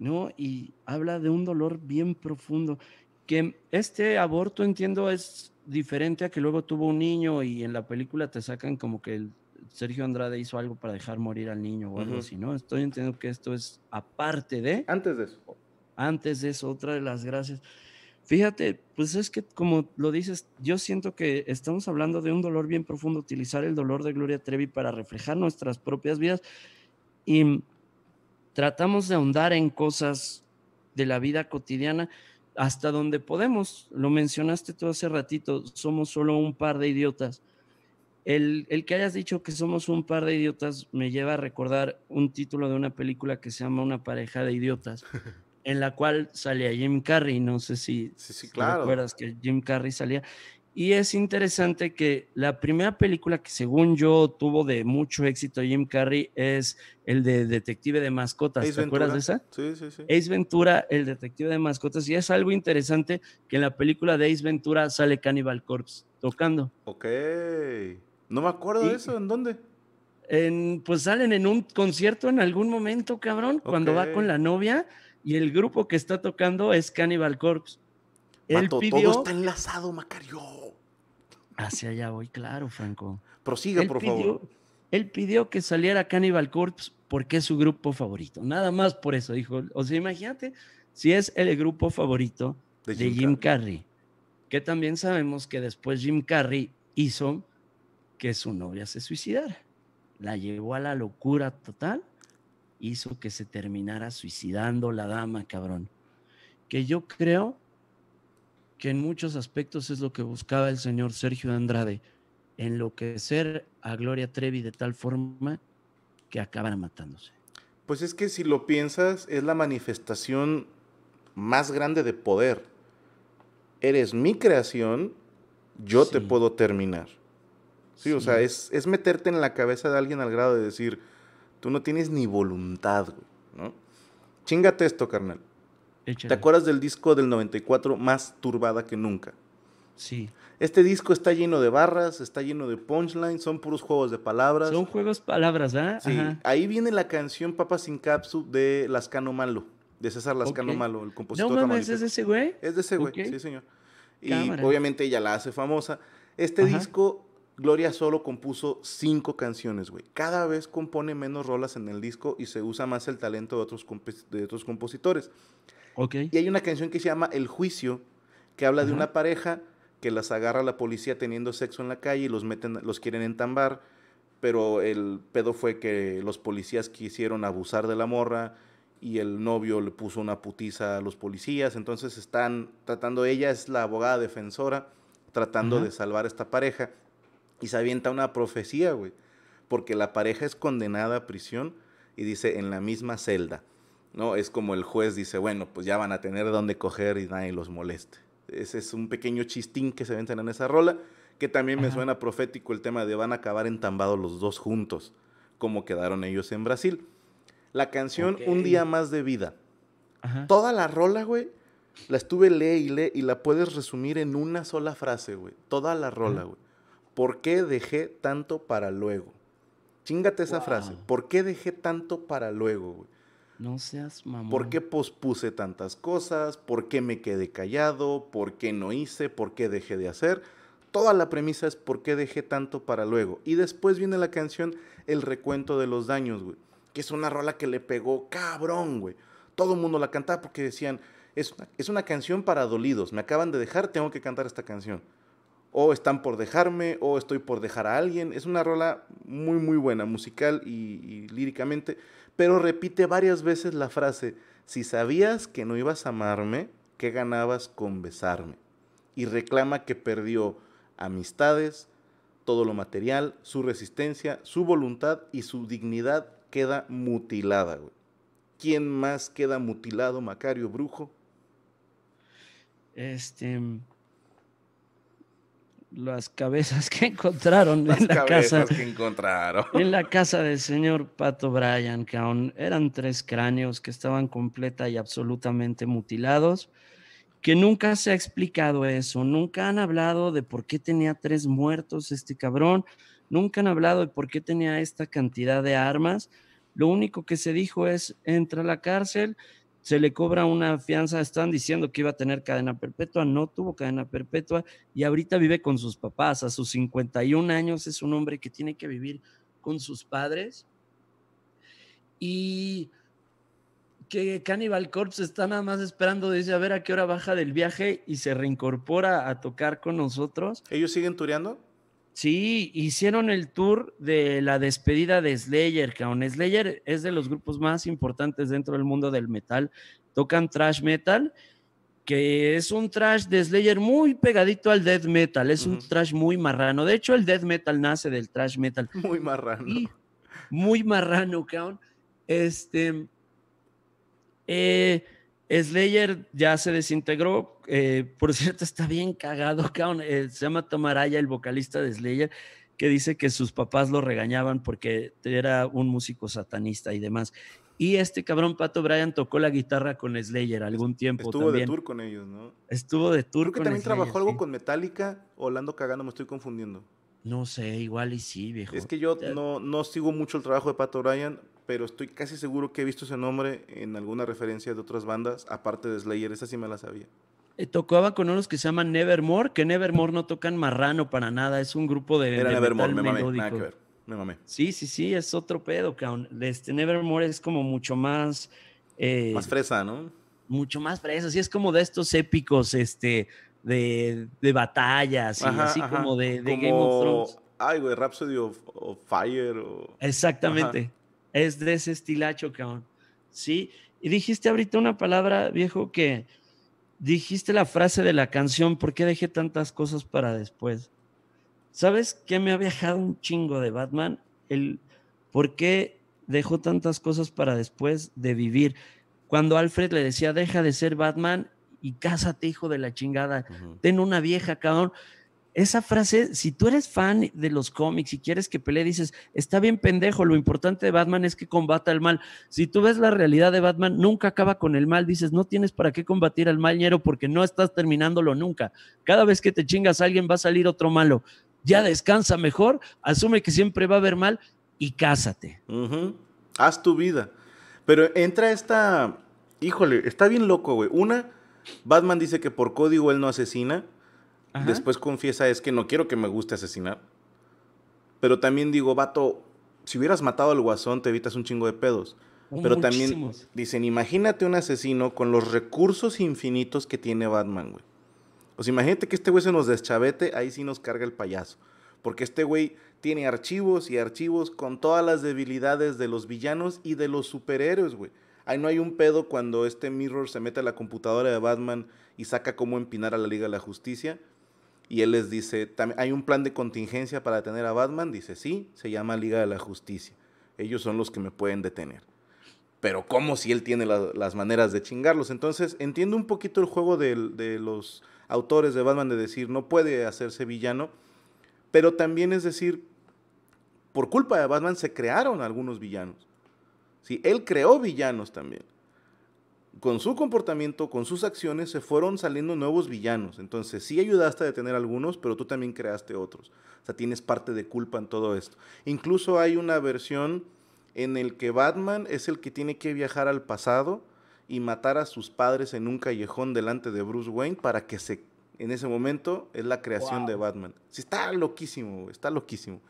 ¿no? Y habla de un dolor bien profundo, que este aborto entiendo es diferente a que luego tuvo un niño y en la película te sacan como que Sergio Andrade hizo algo para dejar morir al niño o algo así, ¿no? Estoy entendiendo que esto es aparte de... Antes de eso. Antes de eso, otra de las gracias. Fíjate, pues es que como lo dices, yo siento que estamos hablando de un dolor bien profundo, utilizar el dolor de Gloria Trevi para reflejar nuestras propias vidas. Y tratamos de ahondar en cosas de la vida cotidiana hasta donde podemos. Lo mencionaste tú hace ratito, somos solo un par de idiotas. El, que hayas dicho que somos un par de idiotas me lleva a recordar un título de una película que se llama Una pareja de idiotas, en la cual salía Jim Carrey, no sé si, sí, claro. recuerdas que Jim Carrey salía, y es interesante que la primera película que según yo tuvo de mucho éxito Jim Carrey es el de Detective de Mascotas. ¿Te acuerdas de esa? Sí, sí, sí. Ace Ventura, el Detective de Mascotas. Y es algo interesante que en la película de Ace Ventura sale Cannibal Corpse tocando. Ok. No me acuerdo de eso. ¿En dónde? En, pues salen en un concierto en algún momento, cabrón, cuando va con la novia y el grupo que está tocando es Cannibal Corpse. Él pidió... está enlazado, Macario. Hacia allá voy, claro, Franco. Prosiga, por favor. Él pidió que saliera Cannibal Corpse porque es su grupo favorito. Nada más por eso, dijo. O sea, imagínate si es el grupo favorito de Jim, Carrey. Que también sabemos que después Jim Carrey hizo que su novia se suicidara. La llevó a la locura total. Hizo que se terminara suicidando la dama, cabrón. Que yo creo que en muchos aspectos es lo que buscaba el señor Sergio Andrade, enloquecer a Gloria Trevi de tal forma que acabara matándose. Pues es que si lo piensas, es la manifestación más grande de poder. Eres mi creación, yo te puedo terminar. Sí, o sea, es, meterte en la cabeza de alguien al grado de decir, tú no tienes ni voluntad, ¿no? Chingate esto, carnal. ¿Te acuerdas del disco del 94 más turbada que nunca? Sí. Este disco está lleno de barras, está lleno de punchlines, son puros juegos de palabras. Son juegos de palabras, ¿ah? Sí. Ahí viene la canción Papa sin Capsu de Lascano Malo, de César Lascano Malo, el compositor. No mames, ¿es de ese güey? Es de ese güey, sí, señor. Y obviamente ella la hace famosa. Este disco, Gloria solo compuso cinco canciones, güey. Cada vez compone menos rolas en el disco y se usa más el talento de otros, de otros compositores. Y hay una canción que se llama El Juicio, que habla de una pareja que las agarra la policía teniendo sexo en la calle y los, meten, los quieren entambar, pero el pedo fue que los policías quisieron abusar de la morra y el novio le puso una putiza a los policías, entonces están tratando, ella es la abogada defensora, tratando de salvar a esta pareja y se avienta una profecía, güey, porque la pareja es condenada a prisión y dice en la misma celda. ¿no? Es como el juez dice, bueno, pues ya van a tener dónde coger y nadie los moleste. Ese es un pequeño chistín que se venden en esa rola, que también me suena profético el tema de van a acabar entambados los dos juntos, como quedaron ellos en Brasil. La canción Un Día Más de Vida. Toda la rola, güey, la estuve lee y lee y la puedes resumir en una sola frase, güey. Toda la rola, güey. ¿Por qué dejé tanto para luego? Chingate esa frase. ¿Por qué dejé tanto para luego, güey? No seas mamón. ¿Por qué pospuse tantas cosas? ¿Por qué me quedé callado? ¿Por qué no hice? ¿Por qué dejé de hacer? Toda la premisa es por qué dejé tanto para luego. Y después viene la canción El recuento de los daños, güey. Que es una rola que le pegó cabrón, güey. Todo el mundo la cantaba porque decían, es una, canción para dolidos. Me acaban de dejar, tengo que cantar esta canción o están por dejarme, o estoy por dejar a alguien. Es una rola muy, muy buena, musical y, y líricamente pero repite varias veces la frase, si sabías que no ibas a amarme, ¿qué ganabas con besarme? Y reclama que perdió amistades, todo lo material, su resistencia, su voluntad y su dignidad queda mutilada. Güey. ¿Quién más queda mutilado, Macario Brujo? Este, las cabezas que encontraron en la casa en la casa del señor Pato Bryan que aún eran tres cráneos que estaban completa y absolutamente mutilados que nunca se ha explicado eso nunca han hablado de por qué tenía tres muertos este cabrón nunca han hablado de por qué tenía esta cantidad de armas lo único que se dijo es entra a la cárcel se le cobra una fianza, están diciendo que iba a tener cadena perpetua, no tuvo cadena perpetua y ahorita vive con sus papás, a sus 51 años es un hombre que tiene que vivir con sus padres. Y que Cannibal Corpse está nada más esperando, dice, a ver a qué hora baja del viaje y se reincorpora a tocar con nosotros. ¿Ellos siguen tureando? Sí, hicieron el tour de la despedida de Slayer, cabrón. Slayer es de los grupos más importantes dentro del mundo del metal. Tocan trash metal, que es un trash de Slayer muy pegadito al death metal. Es un trash muy marrano. De hecho, el death metal nace del trash metal. Muy marrano. muy marrano, cabrón. Este. Eh, Slayer ya se desintegró. Eh, por cierto, está bien cagado. Eh, se llama Tomaraya, el vocalista de Slayer, que dice que sus papás lo regañaban porque era un músico satanista y demás. Y este cabrón Pato Bryan tocó la guitarra con Slayer algún tiempo. Estuvo de tour con ellos, ¿no? Estuvo de tour Creo que también trabajó algo con Metallica o Lando cagando, me estoy confundiendo. No sé, igual y sí, viejo. Es que yo no, no sigo mucho el trabajo de Pato Bryan, pero estoy casi seguro que he visto ese nombre en alguna referencia de otras bandas, aparte de Slayer, esa sí me la sabía. Eh, tocaba con unos que se llaman Nevermore, que Nevermore no tocan marrano para nada, es un grupo de. Nevermore, metal me mamé, nada que ver, me mamé. Sí, sí, sí, es otro pedo, cabrón. Este, Nevermore es como mucho más. Eh, más fresa, ¿no? Mucho más fresa, sí, es como de estos épicos, este, de, de batallas, así como de, Game of Thrones. Ay, güey, Rhapsody of, Fire. Exactamente. Es de ese estilacho, cabrón. ¿Sí? Y dijiste ahorita una palabra, viejo, que dijiste la frase de la canción, ¿por qué dejé tantas cosas para después? ¿Sabes qué me ha viajado un chingo de Batman? El por qué dejó tantas cosas para después de vivir. Cuando Alfred le decía, deja de ser Batman y cásate, hijo de la chingada. Ten una vieja, cabrón esa frase, si tú eres fan de los cómics y quieres que pelee, dices, está bien pendejo, lo importante de Batman es que combata el mal. Si tú ves la realidad de Batman, nunca acaba con el mal, dices, no tienes para qué combatir al mal malñero porque no estás terminándolo nunca. Cada vez que te chingas a alguien va a salir otro malo. Ya descansa mejor, asume que siempre va a haber mal y cásate. Haz tu vida. Pero entra esta, híjole, está bien loco, güey. Una, Batman dice que por código él no asesina después confiesa es que no quiero que me guste asesinar. Pero también digo, vato, si hubieras matado al guasón te evitas un chingo de pedos. Oh, pero también dicen, imagínate un asesino con los recursos infinitos que tiene Batman, güey. O sea, imagínate que este güey se nos deschavete, ahí sí nos carga el payaso. Porque este güey tiene archivos y archivos con todas las debilidades de los villanos y de los superhéroes, güey. Ahí no hay un pedo cuando este Mirror se mete a la computadora de Batman y saca cómo empinar a la Liga de la Justicia y él les dice, ¿hay un plan de contingencia para detener a Batman? Dice, sí, se llama Liga de la Justicia. Ellos son los que me pueden detener. Pero ¿cómo si él tiene las maneras de chingarlos? Entonces entiendo un poquito el juego de, los autores de Batman de decir, no puede hacerse villano, pero también es decir, por culpa de Batman se crearon algunos villanos. Sí, él creó villanos también con su comportamiento, con sus acciones, se fueron saliendo nuevos villanos. Entonces, sí ayudaste a detener algunos, pero tú también creaste otros. O sea, tienes parte de culpa en todo esto. Incluso hay una versión en el que Batman es el que tiene que viajar al pasado y matar a sus padres en un callejón delante de Bruce Wayne para que se en ese momento es la creación de Batman. Sí, está loquísimo, está loquísimo.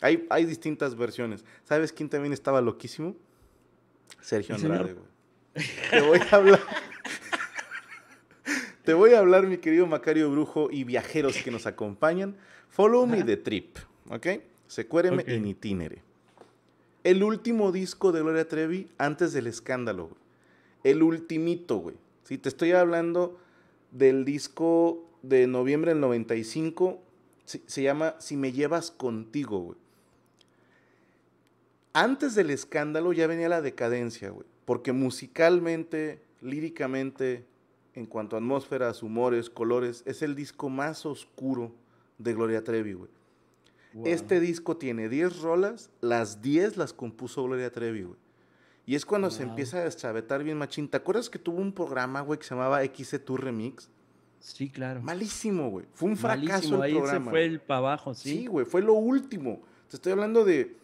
Hay, hay distintas versiones. ¿Sabes quién también estaba loquísimo? Sergio Andrade, güey. Te voy a hablar. Te voy a hablar, mi querido Macario Brujo y viajeros que nos acompañan. Follow me the trip, ¿ok? Secuéreme okay. en itinere. El último disco de Gloria Trevi antes del escándalo, El ultimito, güey. te estoy hablando del disco de noviembre del 95. se llama Si me llevas contigo, güey. Antes del escándalo ya venía la decadencia, güey porque musicalmente, líricamente, en cuanto a atmósferas, humores, colores, es el disco más oscuro de Gloria Trevi, güey. Este disco tiene 10 rolas, las 10 las compuso Gloria Trevi, güey. Y es cuando se empieza a deschavetar bien machín. ¿Te acuerdas que tuvo un programa, güey, que se llamaba XC2 e Remix? Sí, claro. Malísimo, güey. Fue un fracaso el Ahí Se fue el para abajo, sí. Sí, güey, fue lo último. Te estoy hablando de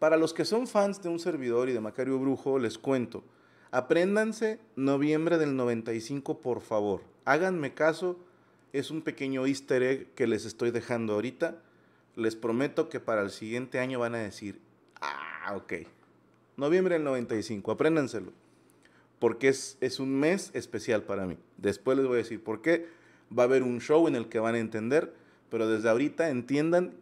para los que son fans de un servidor y de Macario Brujo, les cuento. Apréndanse noviembre del 95, por favor. Háganme caso, es un pequeño easter egg que les estoy dejando ahorita. Les prometo que para el siguiente año van a decir, ah, ok. Noviembre del 95, apréndanselo. Porque es, un mes especial para mí. Después les voy a decir por qué. Va a haber un show en el que van a entender, pero desde ahorita entiendan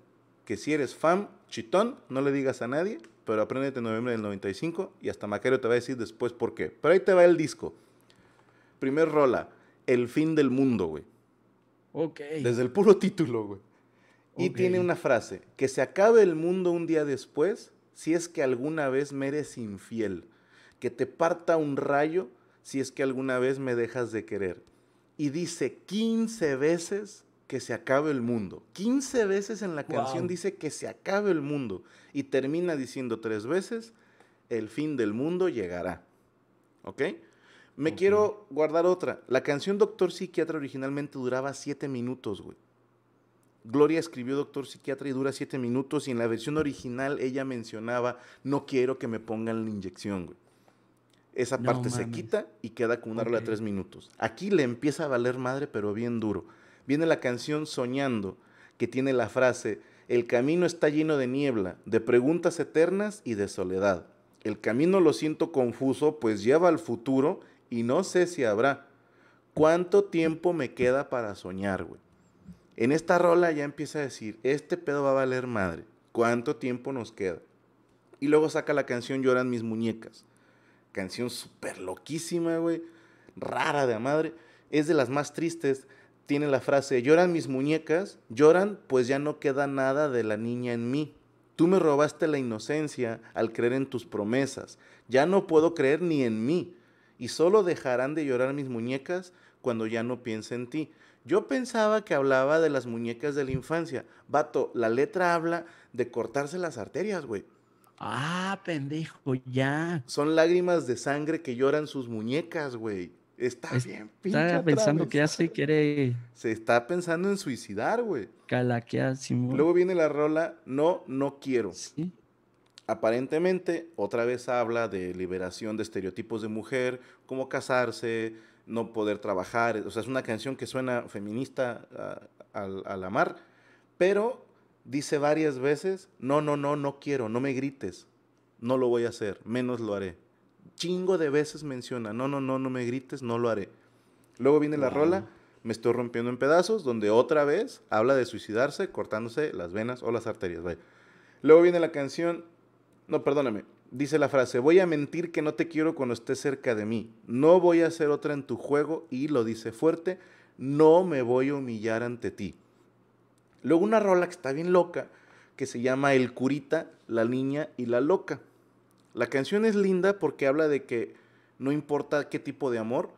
que si eres fan, chitón, no le digas a nadie, pero apréndete noviembre del 95 y hasta Macario te va a decir después por qué. Pero ahí te va el disco. Primer rola, El fin del mundo, güey. Ok. Desde el puro título, güey. Y tiene una frase, que se acabe el mundo un día después si es que alguna vez me eres infiel, que te parta un rayo si es que alguna vez me dejas de querer. Y dice 15 veces que se acabe el mundo. 15 veces en la canción dice que se acabe el mundo y termina diciendo tres veces, el fin del mundo llegará. ¿Ok? Me quiero guardar otra. La canción Doctor Psiquiatra originalmente duraba 7 minutos, güey. Gloria escribió Doctor Psiquiatra y dura 7 minutos y en la versión original ella mencionaba, no quiero que me pongan la inyección, güey. Esa parte se quita y queda con una okay. rola 3 minutos. Aquí le empieza a valer madre, pero bien duro viene la canción Soñando, que tiene la frase, el camino está lleno de niebla, de preguntas eternas y de soledad. El camino lo siento confuso, pues lleva al futuro y no sé si habrá. ¿Cuánto tiempo me queda para soñar, güey? En esta rola ya empieza a decir, este pedo va a valer madre. ¿Cuánto tiempo nos queda? Y luego saca la canción Lloran mis muñecas. Canción súper loquísima, güey. Rara de madre. Es de las más tristes tiene la frase, lloran mis muñecas, lloran, pues ya no queda nada de la niña en mí. Tú me robaste la inocencia al creer en tus promesas. Ya no puedo creer ni en mí. Y solo dejarán de llorar mis muñecas cuando ya no piense en ti. Yo pensaba que hablaba de las muñecas de la infancia. Vato, la letra habla de cortarse las arterias, güey. Ah, pendejo, ya. Son lágrimas de sangre que lloran sus muñecas, güey. Está, bien, pinche. Está pensando que ya se quiere. Se está pensando en suicidar, güey. Calaquear, Luego viene la rola No, no quiero. Aparentemente, otra vez habla de liberación de estereotipos de mujer, cómo casarse, no poder trabajar. O sea, es una canción que suena feminista ah, al amar, a la mar, pero dice varias veces: No, no, no, no quiero, no me grites, no lo voy a hacer, menos lo haré chingo de veces menciona, no, no, no, no me grites, no lo haré. Luego viene la rola, me estoy rompiendo en pedazos, donde otra vez habla de suicidarse cortándose las venas o las arterias. Luego viene la canción, no, perdóname, dice la frase, voy a mentir que no te quiero cuando estés cerca de mí, no voy a hacer otra en tu juego y lo dice fuerte, no me voy a humillar ante ti. Luego una rola que está bien loca, que se llama El Curita, La Niña y la Loca. La canción es linda porque habla de que no importa qué tipo de amor,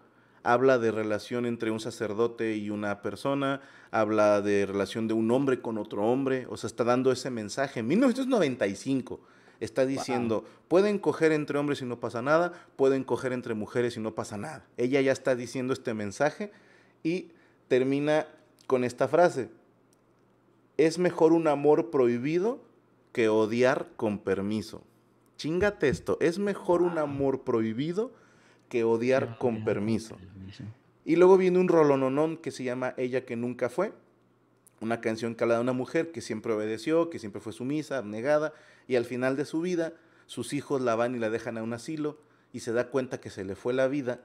habla de relación entre un sacerdote y una persona, habla de relación de un hombre con otro hombre, o sea, está dando ese mensaje. 1995 está diciendo, pueden coger entre hombres y no pasa nada, pueden coger entre mujeres y no pasa nada. Ella ya está diciendo este mensaje y termina con esta frase. Es mejor un amor prohibido que odiar con permiso chingate esto, es mejor un amor prohibido que odiar con permiso. Y luego viene un rolononón que se llama Ella que nunca fue, una canción que habla de una mujer que siempre obedeció, que siempre fue sumisa, abnegada, y al final de su vida sus hijos la van y la dejan a un asilo y se da cuenta que se le fue la vida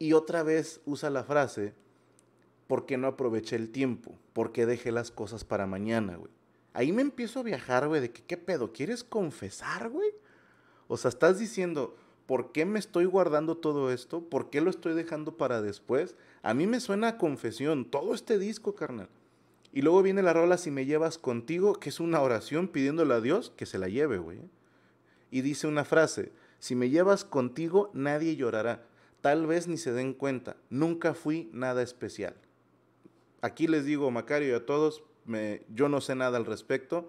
y otra vez usa la frase, porque no aproveché el tiempo? porque dejé las cosas para mañana, güey? Ahí me empiezo a viajar, güey, de que qué pedo, ¿quieres confesar, güey? O sea, estás diciendo, ¿por qué me estoy guardando todo esto? ¿Por qué lo estoy dejando para después? A mí me suena a confesión, todo este disco, carnal. Y luego viene la rola Si me llevas contigo, que es una oración pidiéndole a Dios que se la lleve, güey. Y dice una frase, si me llevas contigo, nadie llorará. Tal vez ni se den cuenta, nunca fui nada especial. Aquí les digo, Macario, y a todos, yo no sé nada al respecto,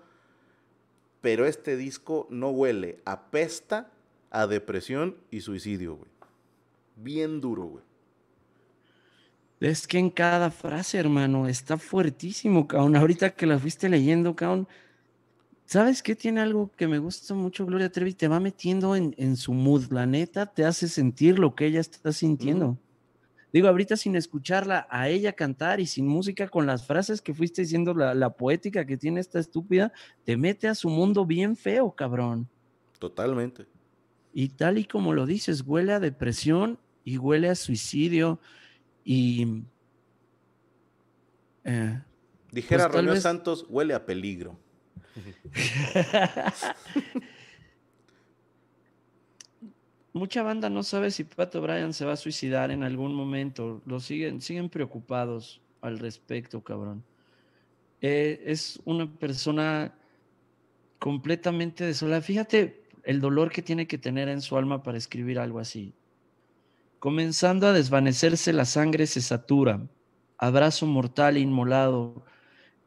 pero este disco no huele, apesta a depresión y suicidio, güey. Bien duro, güey. Es que en cada frase, hermano, está fuertísimo, caón. Ahorita que la fuiste leyendo, caón, ¿sabes qué tiene algo que me gusta mucho, Gloria Trevi? Te va metiendo en, su mood, la neta, te hace sentir lo que ella está sintiendo. Digo, ahorita sin escucharla a ella cantar y sin música, con las frases que fuiste diciendo, la, poética que tiene esta estúpida, te mete a su mundo bien feo, cabrón. Totalmente. Y tal y como lo dices, huele a depresión y huele a suicidio y... Eh, Dijera pues, Romeo Santos, huele a peligro. mucha banda no sabe si Pat O'Brien se va a suicidar en algún momento. Lo siguen, siguen preocupados al respecto, cabrón. Eh, es una persona completamente desolada. Fíjate el dolor que tiene que tener en su alma para escribir algo así. Comenzando a desvanecerse, la sangre se satura. Abrazo mortal inmolado,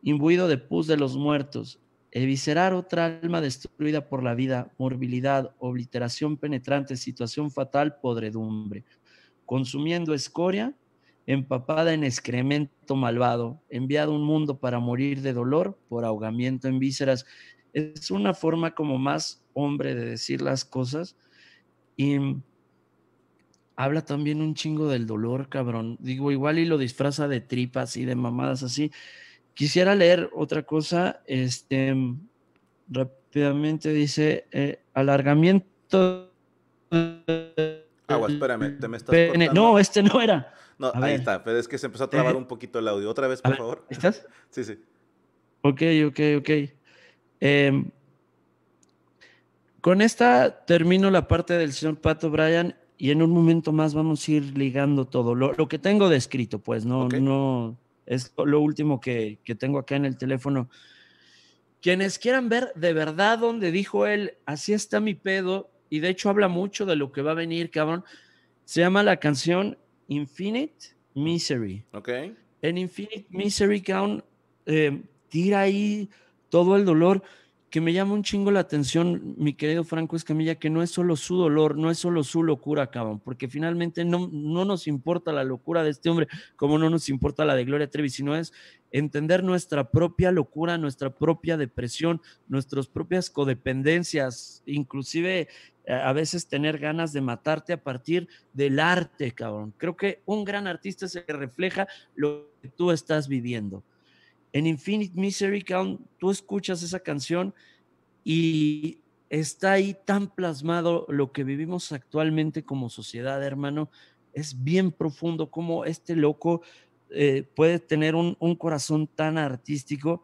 imbuido de pus de los muertos. Eviscerar otra alma destruida por la vida, morbilidad, obliteración penetrante, situación fatal, podredumbre, consumiendo escoria, empapada en excremento malvado, enviado a un mundo para morir de dolor por ahogamiento en vísceras. Es una forma como más hombre de decir las cosas y habla también un chingo del dolor, cabrón. Digo, igual y lo disfraza de tripas y de mamadas así, Quisiera leer otra cosa, este, rápidamente dice, eh, alargamiento... Agua, espérame, te me estás cortando? No, este no era. No, ahí está, pero es que se empezó a trabar eh, un poquito el audio. Otra vez, por favor. ¿Estás? sí, sí. Ok, ok, ok. Eh, con esta termino la parte del señor Pato Bryan y en un momento más vamos a ir ligando todo. Lo, que tengo descrito, pues, no, no, es lo último que, tengo acá en el teléfono. Quienes quieran ver de verdad donde dijo él, así está mi pedo, y de hecho habla mucho de lo que va a venir, cabrón. Se llama la canción Infinite Misery. Ok. En Infinite Misery, cabrón, eh, tira ahí todo el dolor que me llama un chingo la atención, mi querido Franco Escamilla, que no es solo su dolor, no es solo su locura, cabrón, porque finalmente no, no nos importa la locura de este hombre, como no nos importa la de Gloria Trevi, sino es entender nuestra propia locura, nuestra propia depresión, nuestras propias codependencias, inclusive eh, a veces tener ganas de matarte a partir del arte, cabrón. Creo que un gran artista se refleja lo que tú estás viviendo. En Infinite Misery Count, tú escuchas esa canción y está ahí tan plasmado lo que vivimos actualmente como sociedad, hermano. Es bien profundo cómo este loco eh, puede tener un corazón tan artístico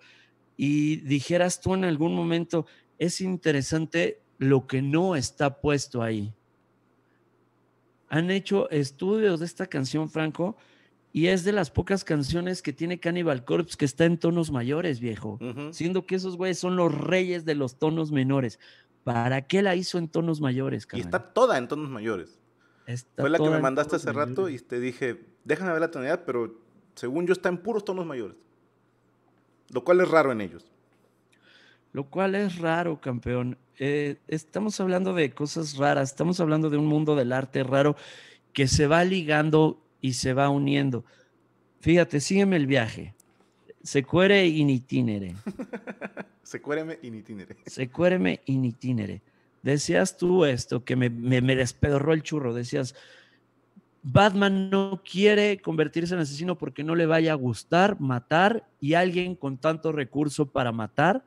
y dijeras tú en algún momento, es interesante lo que no está puesto ahí. Han hecho estudios de esta canción, Franco, y es de las pocas canciones que tiene Cannibal Corpse que está en tonos mayores, viejo. Siendo que esos güeyes son los reyes de los tonos menores. ¿Para qué la hizo en tonos mayores, carnal? Y está toda en tonos mayores. Fue la que me mandaste hace rato y te dije, déjame ver la tonalidad, pero según yo está en puros tonos mayores. Lo cual es raro en ellos. Lo cual es raro, campeón. Eh, estamos hablando de cosas raras, estamos hablando de un mundo del arte raro que se va ligando y se va uniendo. Fíjate, sígueme el viaje. Secuere in itinere. Secuéreme in itinere. Secuéreme in itinere. Decías tú esto, que me, me, me despedorró el churro. Decías, Batman no quiere convertirse en asesino porque no le vaya a gustar matar y alguien con tanto recurso para matar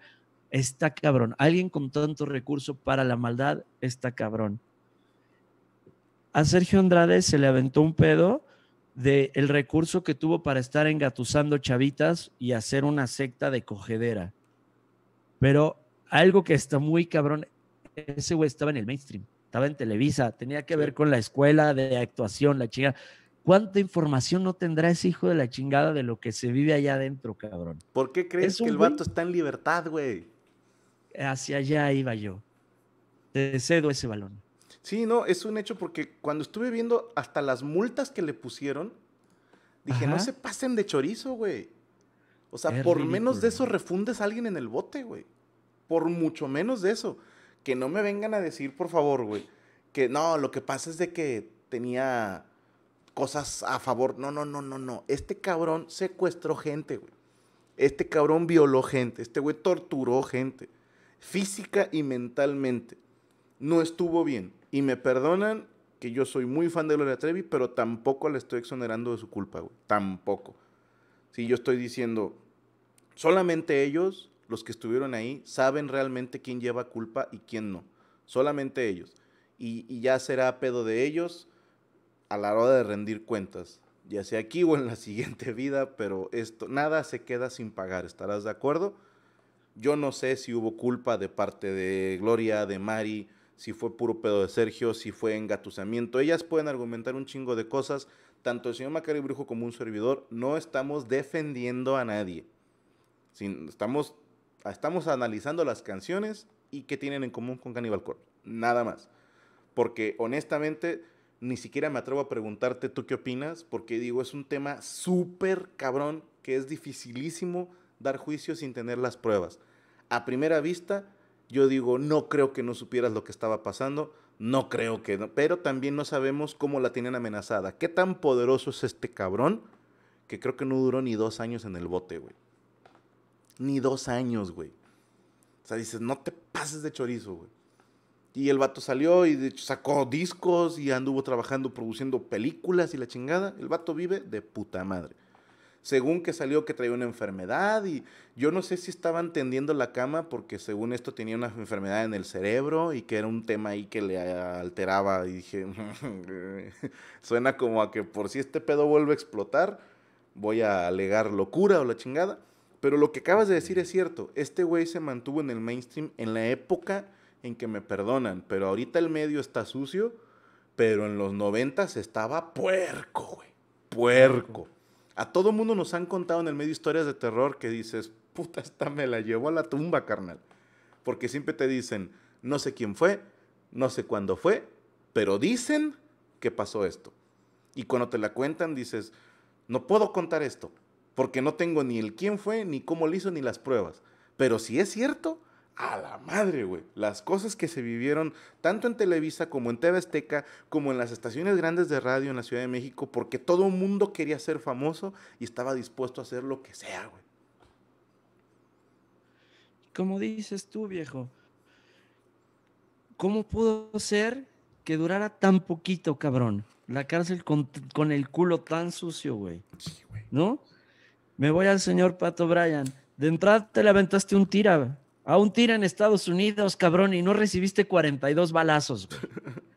está cabrón. Alguien con tanto recurso para la maldad está cabrón. A Sergio Andrade se le aventó un pedo de el recurso que tuvo para estar engatusando chavitas y hacer una secta de cogedera. Pero algo que está muy cabrón, ese güey estaba en el mainstream, estaba en Televisa, tenía que ver con la escuela de actuación, la chingada. ¿Cuánta información no tendrá ese hijo de la chingada de lo que se vive allá adentro, cabrón? ¿Por qué crees que el vato está en libertad, güey? Hacia allá iba yo. Te cedo ese balón. Sí, no, es un hecho porque cuando estuve viendo hasta las multas que le pusieron, dije, no se pasen de chorizo, güey. O sea, por menos de eso refundes a alguien en el bote, güey. Por mucho menos de eso. Que no me vengan a decir, por favor, güey, que no, lo que pasa es de que tenía cosas a favor. No, no, no, no, no. Este cabrón secuestró gente, güey. Este cabrón violó gente. Este güey torturó gente. Física y mentalmente. No estuvo bien. Y me perdonan que yo soy muy fan de Gloria Trevi, pero tampoco la estoy exonerando de su culpa, Tampoco. Si yo estoy diciendo, solamente ellos, los que estuvieron ahí, saben realmente quién lleva culpa y quién no. Solamente ellos. Y, ya será pedo de ellos a la hora de rendir cuentas, ya sea aquí o en la siguiente vida, pero esto, nada se queda sin pagar, ¿estarás de acuerdo? Yo no sé si hubo culpa de parte de Gloria, de Mari, si fue puro pedo de Sergio, si fue engatusamiento. Ellas pueden argumentar un chingo de cosas. Tanto el señor Macario Brujo como un servidor no estamos defendiendo a nadie. estamos, estamos analizando las canciones y qué tienen en común con Cannibal Corpse. Nada más. Porque honestamente ni siquiera me atrevo a preguntarte tú qué opinas, porque digo, es un tema súper cabrón que es dificilísimo dar juicio sin tener las pruebas. A primera vista, yo digo, no creo que no supieras lo que estaba pasando, no creo que no, pero también no sabemos cómo la tienen amenazada. ¿Qué tan poderoso es este cabrón? Que creo que no duró ni dos años en el bote, güey. Ni dos años, güey. O sea, dices, no te pases de chorizo, güey. Y el vato salió y de hecho sacó discos y anduvo trabajando, produciendo películas y la chingada. El vato vive de puta madre según que salió que traía una enfermedad y yo no sé si estaban tendiendo la cama porque según esto tenía una enfermedad en el cerebro y que era un tema ahí que le alteraba y dije, suena como a que por si este pedo vuelve a explotar, voy a alegar locura o la chingada. Pero lo que acabas de decir es cierto, este güey se mantuvo en el mainstream en la época en que me perdonan, pero ahorita el medio está sucio, pero en los noventas estaba puerco, güey, puerco. A todo mundo nos han contado en el medio historias de terror que dices, puta, esta me la llevó a la tumba, carnal. Porque siempre te dicen, no sé quién fue, no sé cuándo fue, pero dicen que pasó esto. Y cuando te la cuentan dices, no puedo contar esto, porque no tengo ni el quién fue, ni cómo lo hizo, ni las pruebas. Pero si es cierto, a la madre, güey. Las cosas que se vivieron tanto en Televisa como en TV Azteca, como en las estaciones grandes de radio en la Ciudad de México, porque todo el mundo quería ser famoso y estaba dispuesto a hacer lo que sea, güey. Como dices tú, viejo, ¿cómo pudo ser que durara tan poquito, cabrón? La cárcel con, el culo tan sucio, güey. Sí, güey. ¿No? Me voy al señor Pato Bryan. De entrada te levantaste un tira, Aún un en Estados Unidos, cabrón, y no recibiste 42 balazos.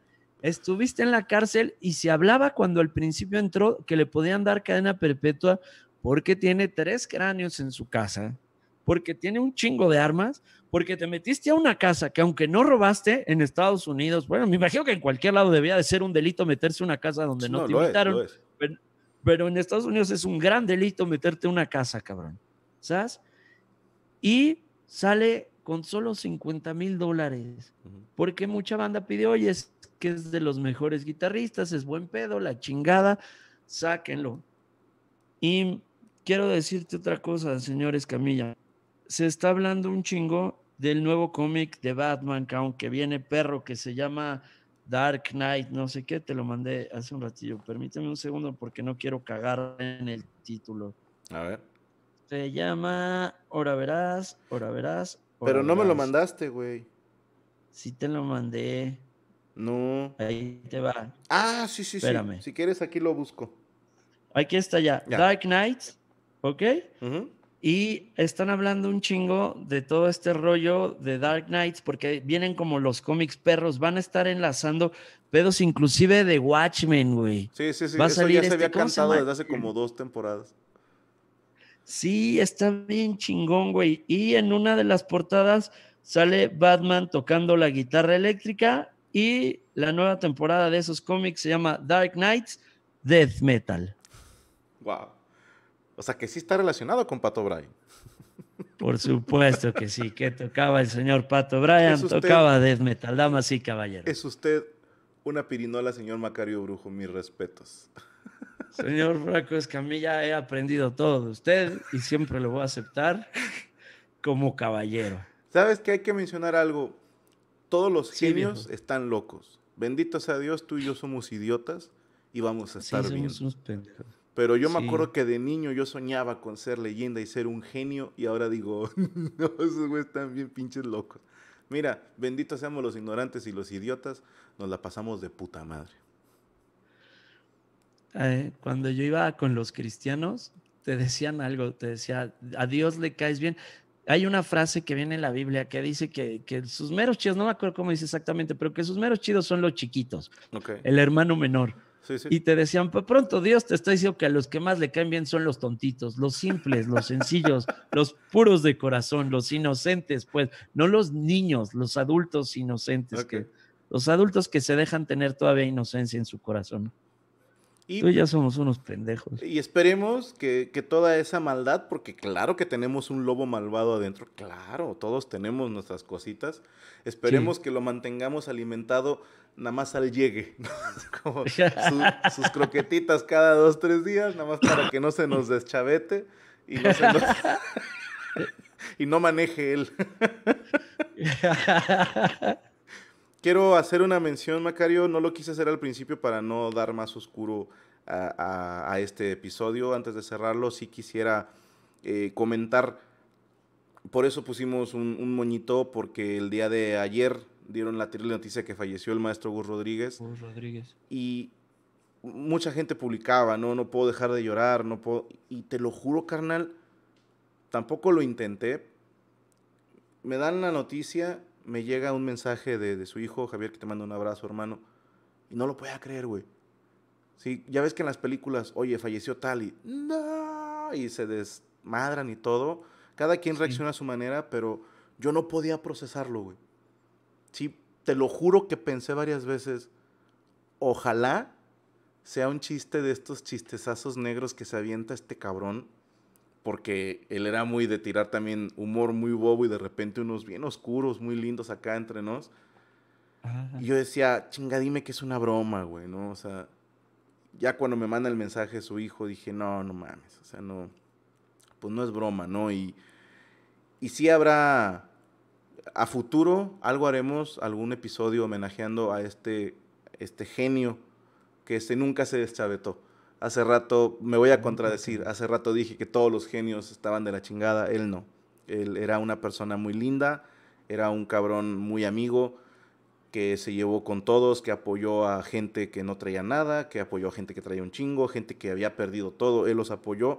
Estuviste en la cárcel y se hablaba cuando al principio entró que le podían dar cadena perpetua porque tiene tres cráneos en su casa, porque tiene un chingo de armas, porque te metiste a una casa que aunque no robaste en Estados Unidos, bueno, me imagino que en cualquier lado debía de ser un delito meterse a una casa donde no, te invitaron, Pero, pero, en Estados Unidos es un gran delito meterte a una casa, cabrón. ¿Sabes? Y sale con solo 50 mil dólares. Porque mucha banda pidió, oye, es que es de los mejores guitarristas, es buen pedo, la chingada, sáquenlo. Y quiero decirte otra cosa, señores Camilla. Se está hablando un chingo del nuevo cómic de Batman, que aunque viene perro, que se llama Dark Knight, no sé qué, te lo mandé hace un ratillo. permítame un segundo porque no quiero cagar en el título. A ver. Se llama ahora Verás, ahora Verás. Pero no me lo mandaste, güey. Sí te lo mandé. No. Ahí te va. Ah, sí, sí, Espérame. Si quieres, aquí lo busco. Aquí está ya. Dark Knights, ¿ok? Y están hablando un chingo de todo este rollo de Dark Knights, porque vienen como los cómics perros, van a estar enlazando pedos inclusive de Watchmen, güey. Sí, sí, sí. Va a salir ya se había este, cantado desde hace como dos temporadas. Sí, está bien chingón, güey. Y en una de las portadas sale Batman tocando la guitarra eléctrica y la nueva temporada de esos cómics se llama Dark Knights Death Metal. Wow. O sea que sí está relacionado con Pato Bryan. Por supuesto que sí, que tocaba el señor Pato Bryan, tocaba death metal, damas y caballeros. Es usted una pirinola, señor Macario Brujo, mis respetos. Señor Franco Escamilla, he aprendido todo de usted y siempre lo voy a aceptar como caballero. ¿Sabes que hay que mencionar algo? Todos los genios están locos. Bendito sea Dios, tú y yo somos idiotas y vamos a estar bien. Pero yo me acuerdo que de niño yo soñaba con ser leyenda y ser un genio y ahora digo, no, esos güeyes están bien pinches locos. Mira, bendito seamos los ignorantes y los idiotas, nos la pasamos de puta madre. Eh, cuando yo iba con los cristianos, te decían algo, te decía, a Dios le caes bien. Hay una frase que viene en la Biblia que dice que, sus meros chidos, no me acuerdo cómo dice exactamente, pero que sus meros chidos son los chiquitos, el hermano menor. Y te decían, pues pronto Dios te está diciendo que a los que más le caen bien son los tontitos, los simples, los sencillos, los puros de corazón, los inocentes, pues, no los niños, los adultos inocentes, que, los adultos que se dejan tener todavía inocencia en su corazón. Y, ya somos unos pendejos. Y esperemos que, que, toda esa maldad, porque claro que tenemos un lobo malvado adentro, claro, todos tenemos nuestras cositas. Esperemos que lo mantengamos alimentado nada más al llegue. Como sus croquetitas cada dos, tres días, nada más para que no se nos deschavete y no, y no maneje él quiero hacer una mención, Macario, no lo quise hacer al principio para no dar más oscuro a, este episodio. Antes de cerrarlo, sí quisiera eh, comentar, por eso pusimos un, un moñito, porque el día de ayer dieron la terrible noticia que falleció el maestro Gus Rodríguez. Gus Rodríguez. Y mucha gente publicaba, no, no puedo dejar de llorar, no puedo... Y te lo juro, carnal, tampoco lo intenté. Me dan la noticia me llega un mensaje de, su hijo, Javier, que te manda un abrazo, hermano. Y no lo podía creer, güey. Sí, ya ves que en las películas, oye, falleció tal y no, y se desmadran y todo. Cada quien reacciona a su manera, pero yo no podía procesarlo, güey. Sí, te lo juro que pensé varias veces, ojalá sea un chiste de estos chistezazos negros que se avienta este cabrón porque él era muy de tirar también humor muy bobo y de repente unos bien oscuros, muy lindos acá entre nos. Y yo decía, chinga, dime que es una broma, güey, ¿no? O sea, ya cuando me manda el mensaje su hijo, dije, no, no mames, o sea, no, pues no es broma, ¿no? Y, y sí habrá, a futuro, algo haremos, algún episodio homenajeando a este, este genio que se, nunca se deschabetó. Hace rato, me voy a ah, contradecir, hace rato dije que todos los genios estaban de la chingada, él no. Él era una persona muy linda, era un cabrón muy amigo, que se llevó con todos, que apoyó a gente que no traía nada, que apoyó a gente que traía un chingo, gente que había perdido todo, él los apoyó,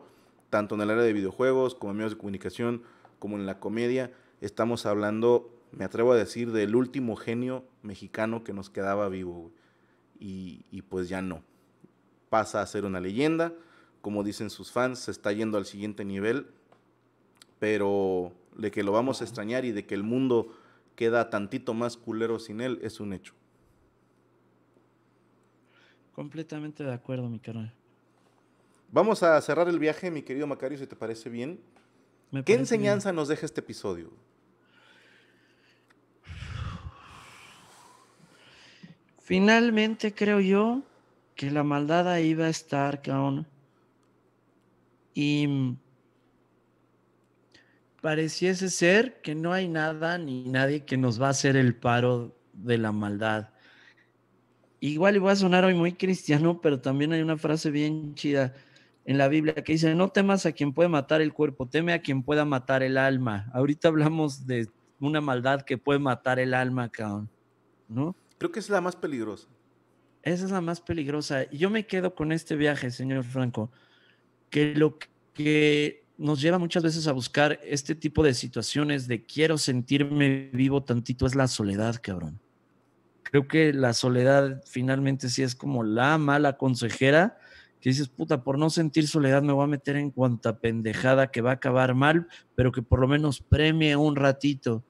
tanto en el área de videojuegos, como en medios de comunicación, como en la comedia. Estamos hablando, me atrevo a decir, del último genio mexicano que nos quedaba vivo, y, y pues ya no pasa a ser una leyenda, como dicen sus fans, se está yendo al siguiente nivel, pero de que lo vamos a extrañar y de que el mundo queda tantito más culero sin él es un hecho. Completamente de acuerdo, mi carnal. Vamos a cerrar el viaje, mi querido Macario, si te parece bien. ¿Qué enseñanza nos deja este episodio? Finalmente, creo yo, que la maldad ahí va a estar, cabrón. Y pareciese ser que no hay nada ni nadie que nos va a hacer el paro de la maldad. Igual iba a sonar hoy muy cristiano, pero también hay una frase bien chida en la Biblia que dice, no temas a quien puede matar el cuerpo, teme a quien pueda matar el alma. Ahorita hablamos de una maldad que puede matar el alma, cabrón, ¿no? Creo que es la más peligrosa. Esa es la más peligrosa. Y yo me quedo con este viaje, señor Franco, que lo que nos lleva muchas veces a buscar este tipo de situaciones de quiero sentirme vivo tantito es la soledad, cabrón. Creo que la soledad finalmente sí es como la mala consejera que dices, puta, por no sentir soledad me voy a meter en cuanta pendejada que va a acabar mal, pero que por lo menos premie un ratito.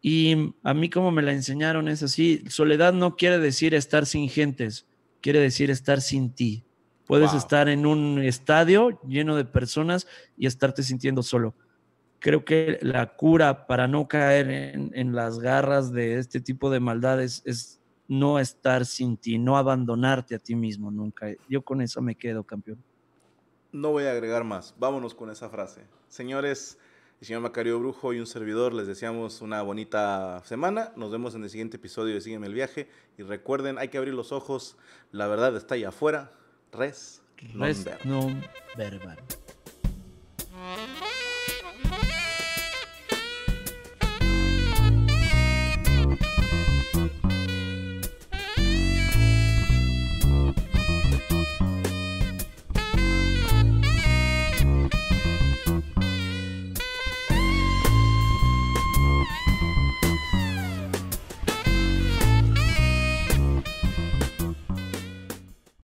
Y a mí como me la enseñaron es así, soledad no quiere decir estar sin gentes, quiere decir estar sin ti. Puedes estar en un estadio lleno de personas y estarte sintiendo solo. Creo que la cura para no caer en las garras de este tipo de maldades es no estar sin ti, no abandonarte a ti mismo nunca. Yo con eso me quedo, campeón. No voy a agregar más. Vámonos con esa frase. Señores, el señor Macario Brujo y un servidor les deseamos una bonita semana. Nos vemos en el siguiente episodio de Sígueme el viaje. Y recuerden, hay que abrir los ojos. La verdad está allá afuera. Res, Res non verbal.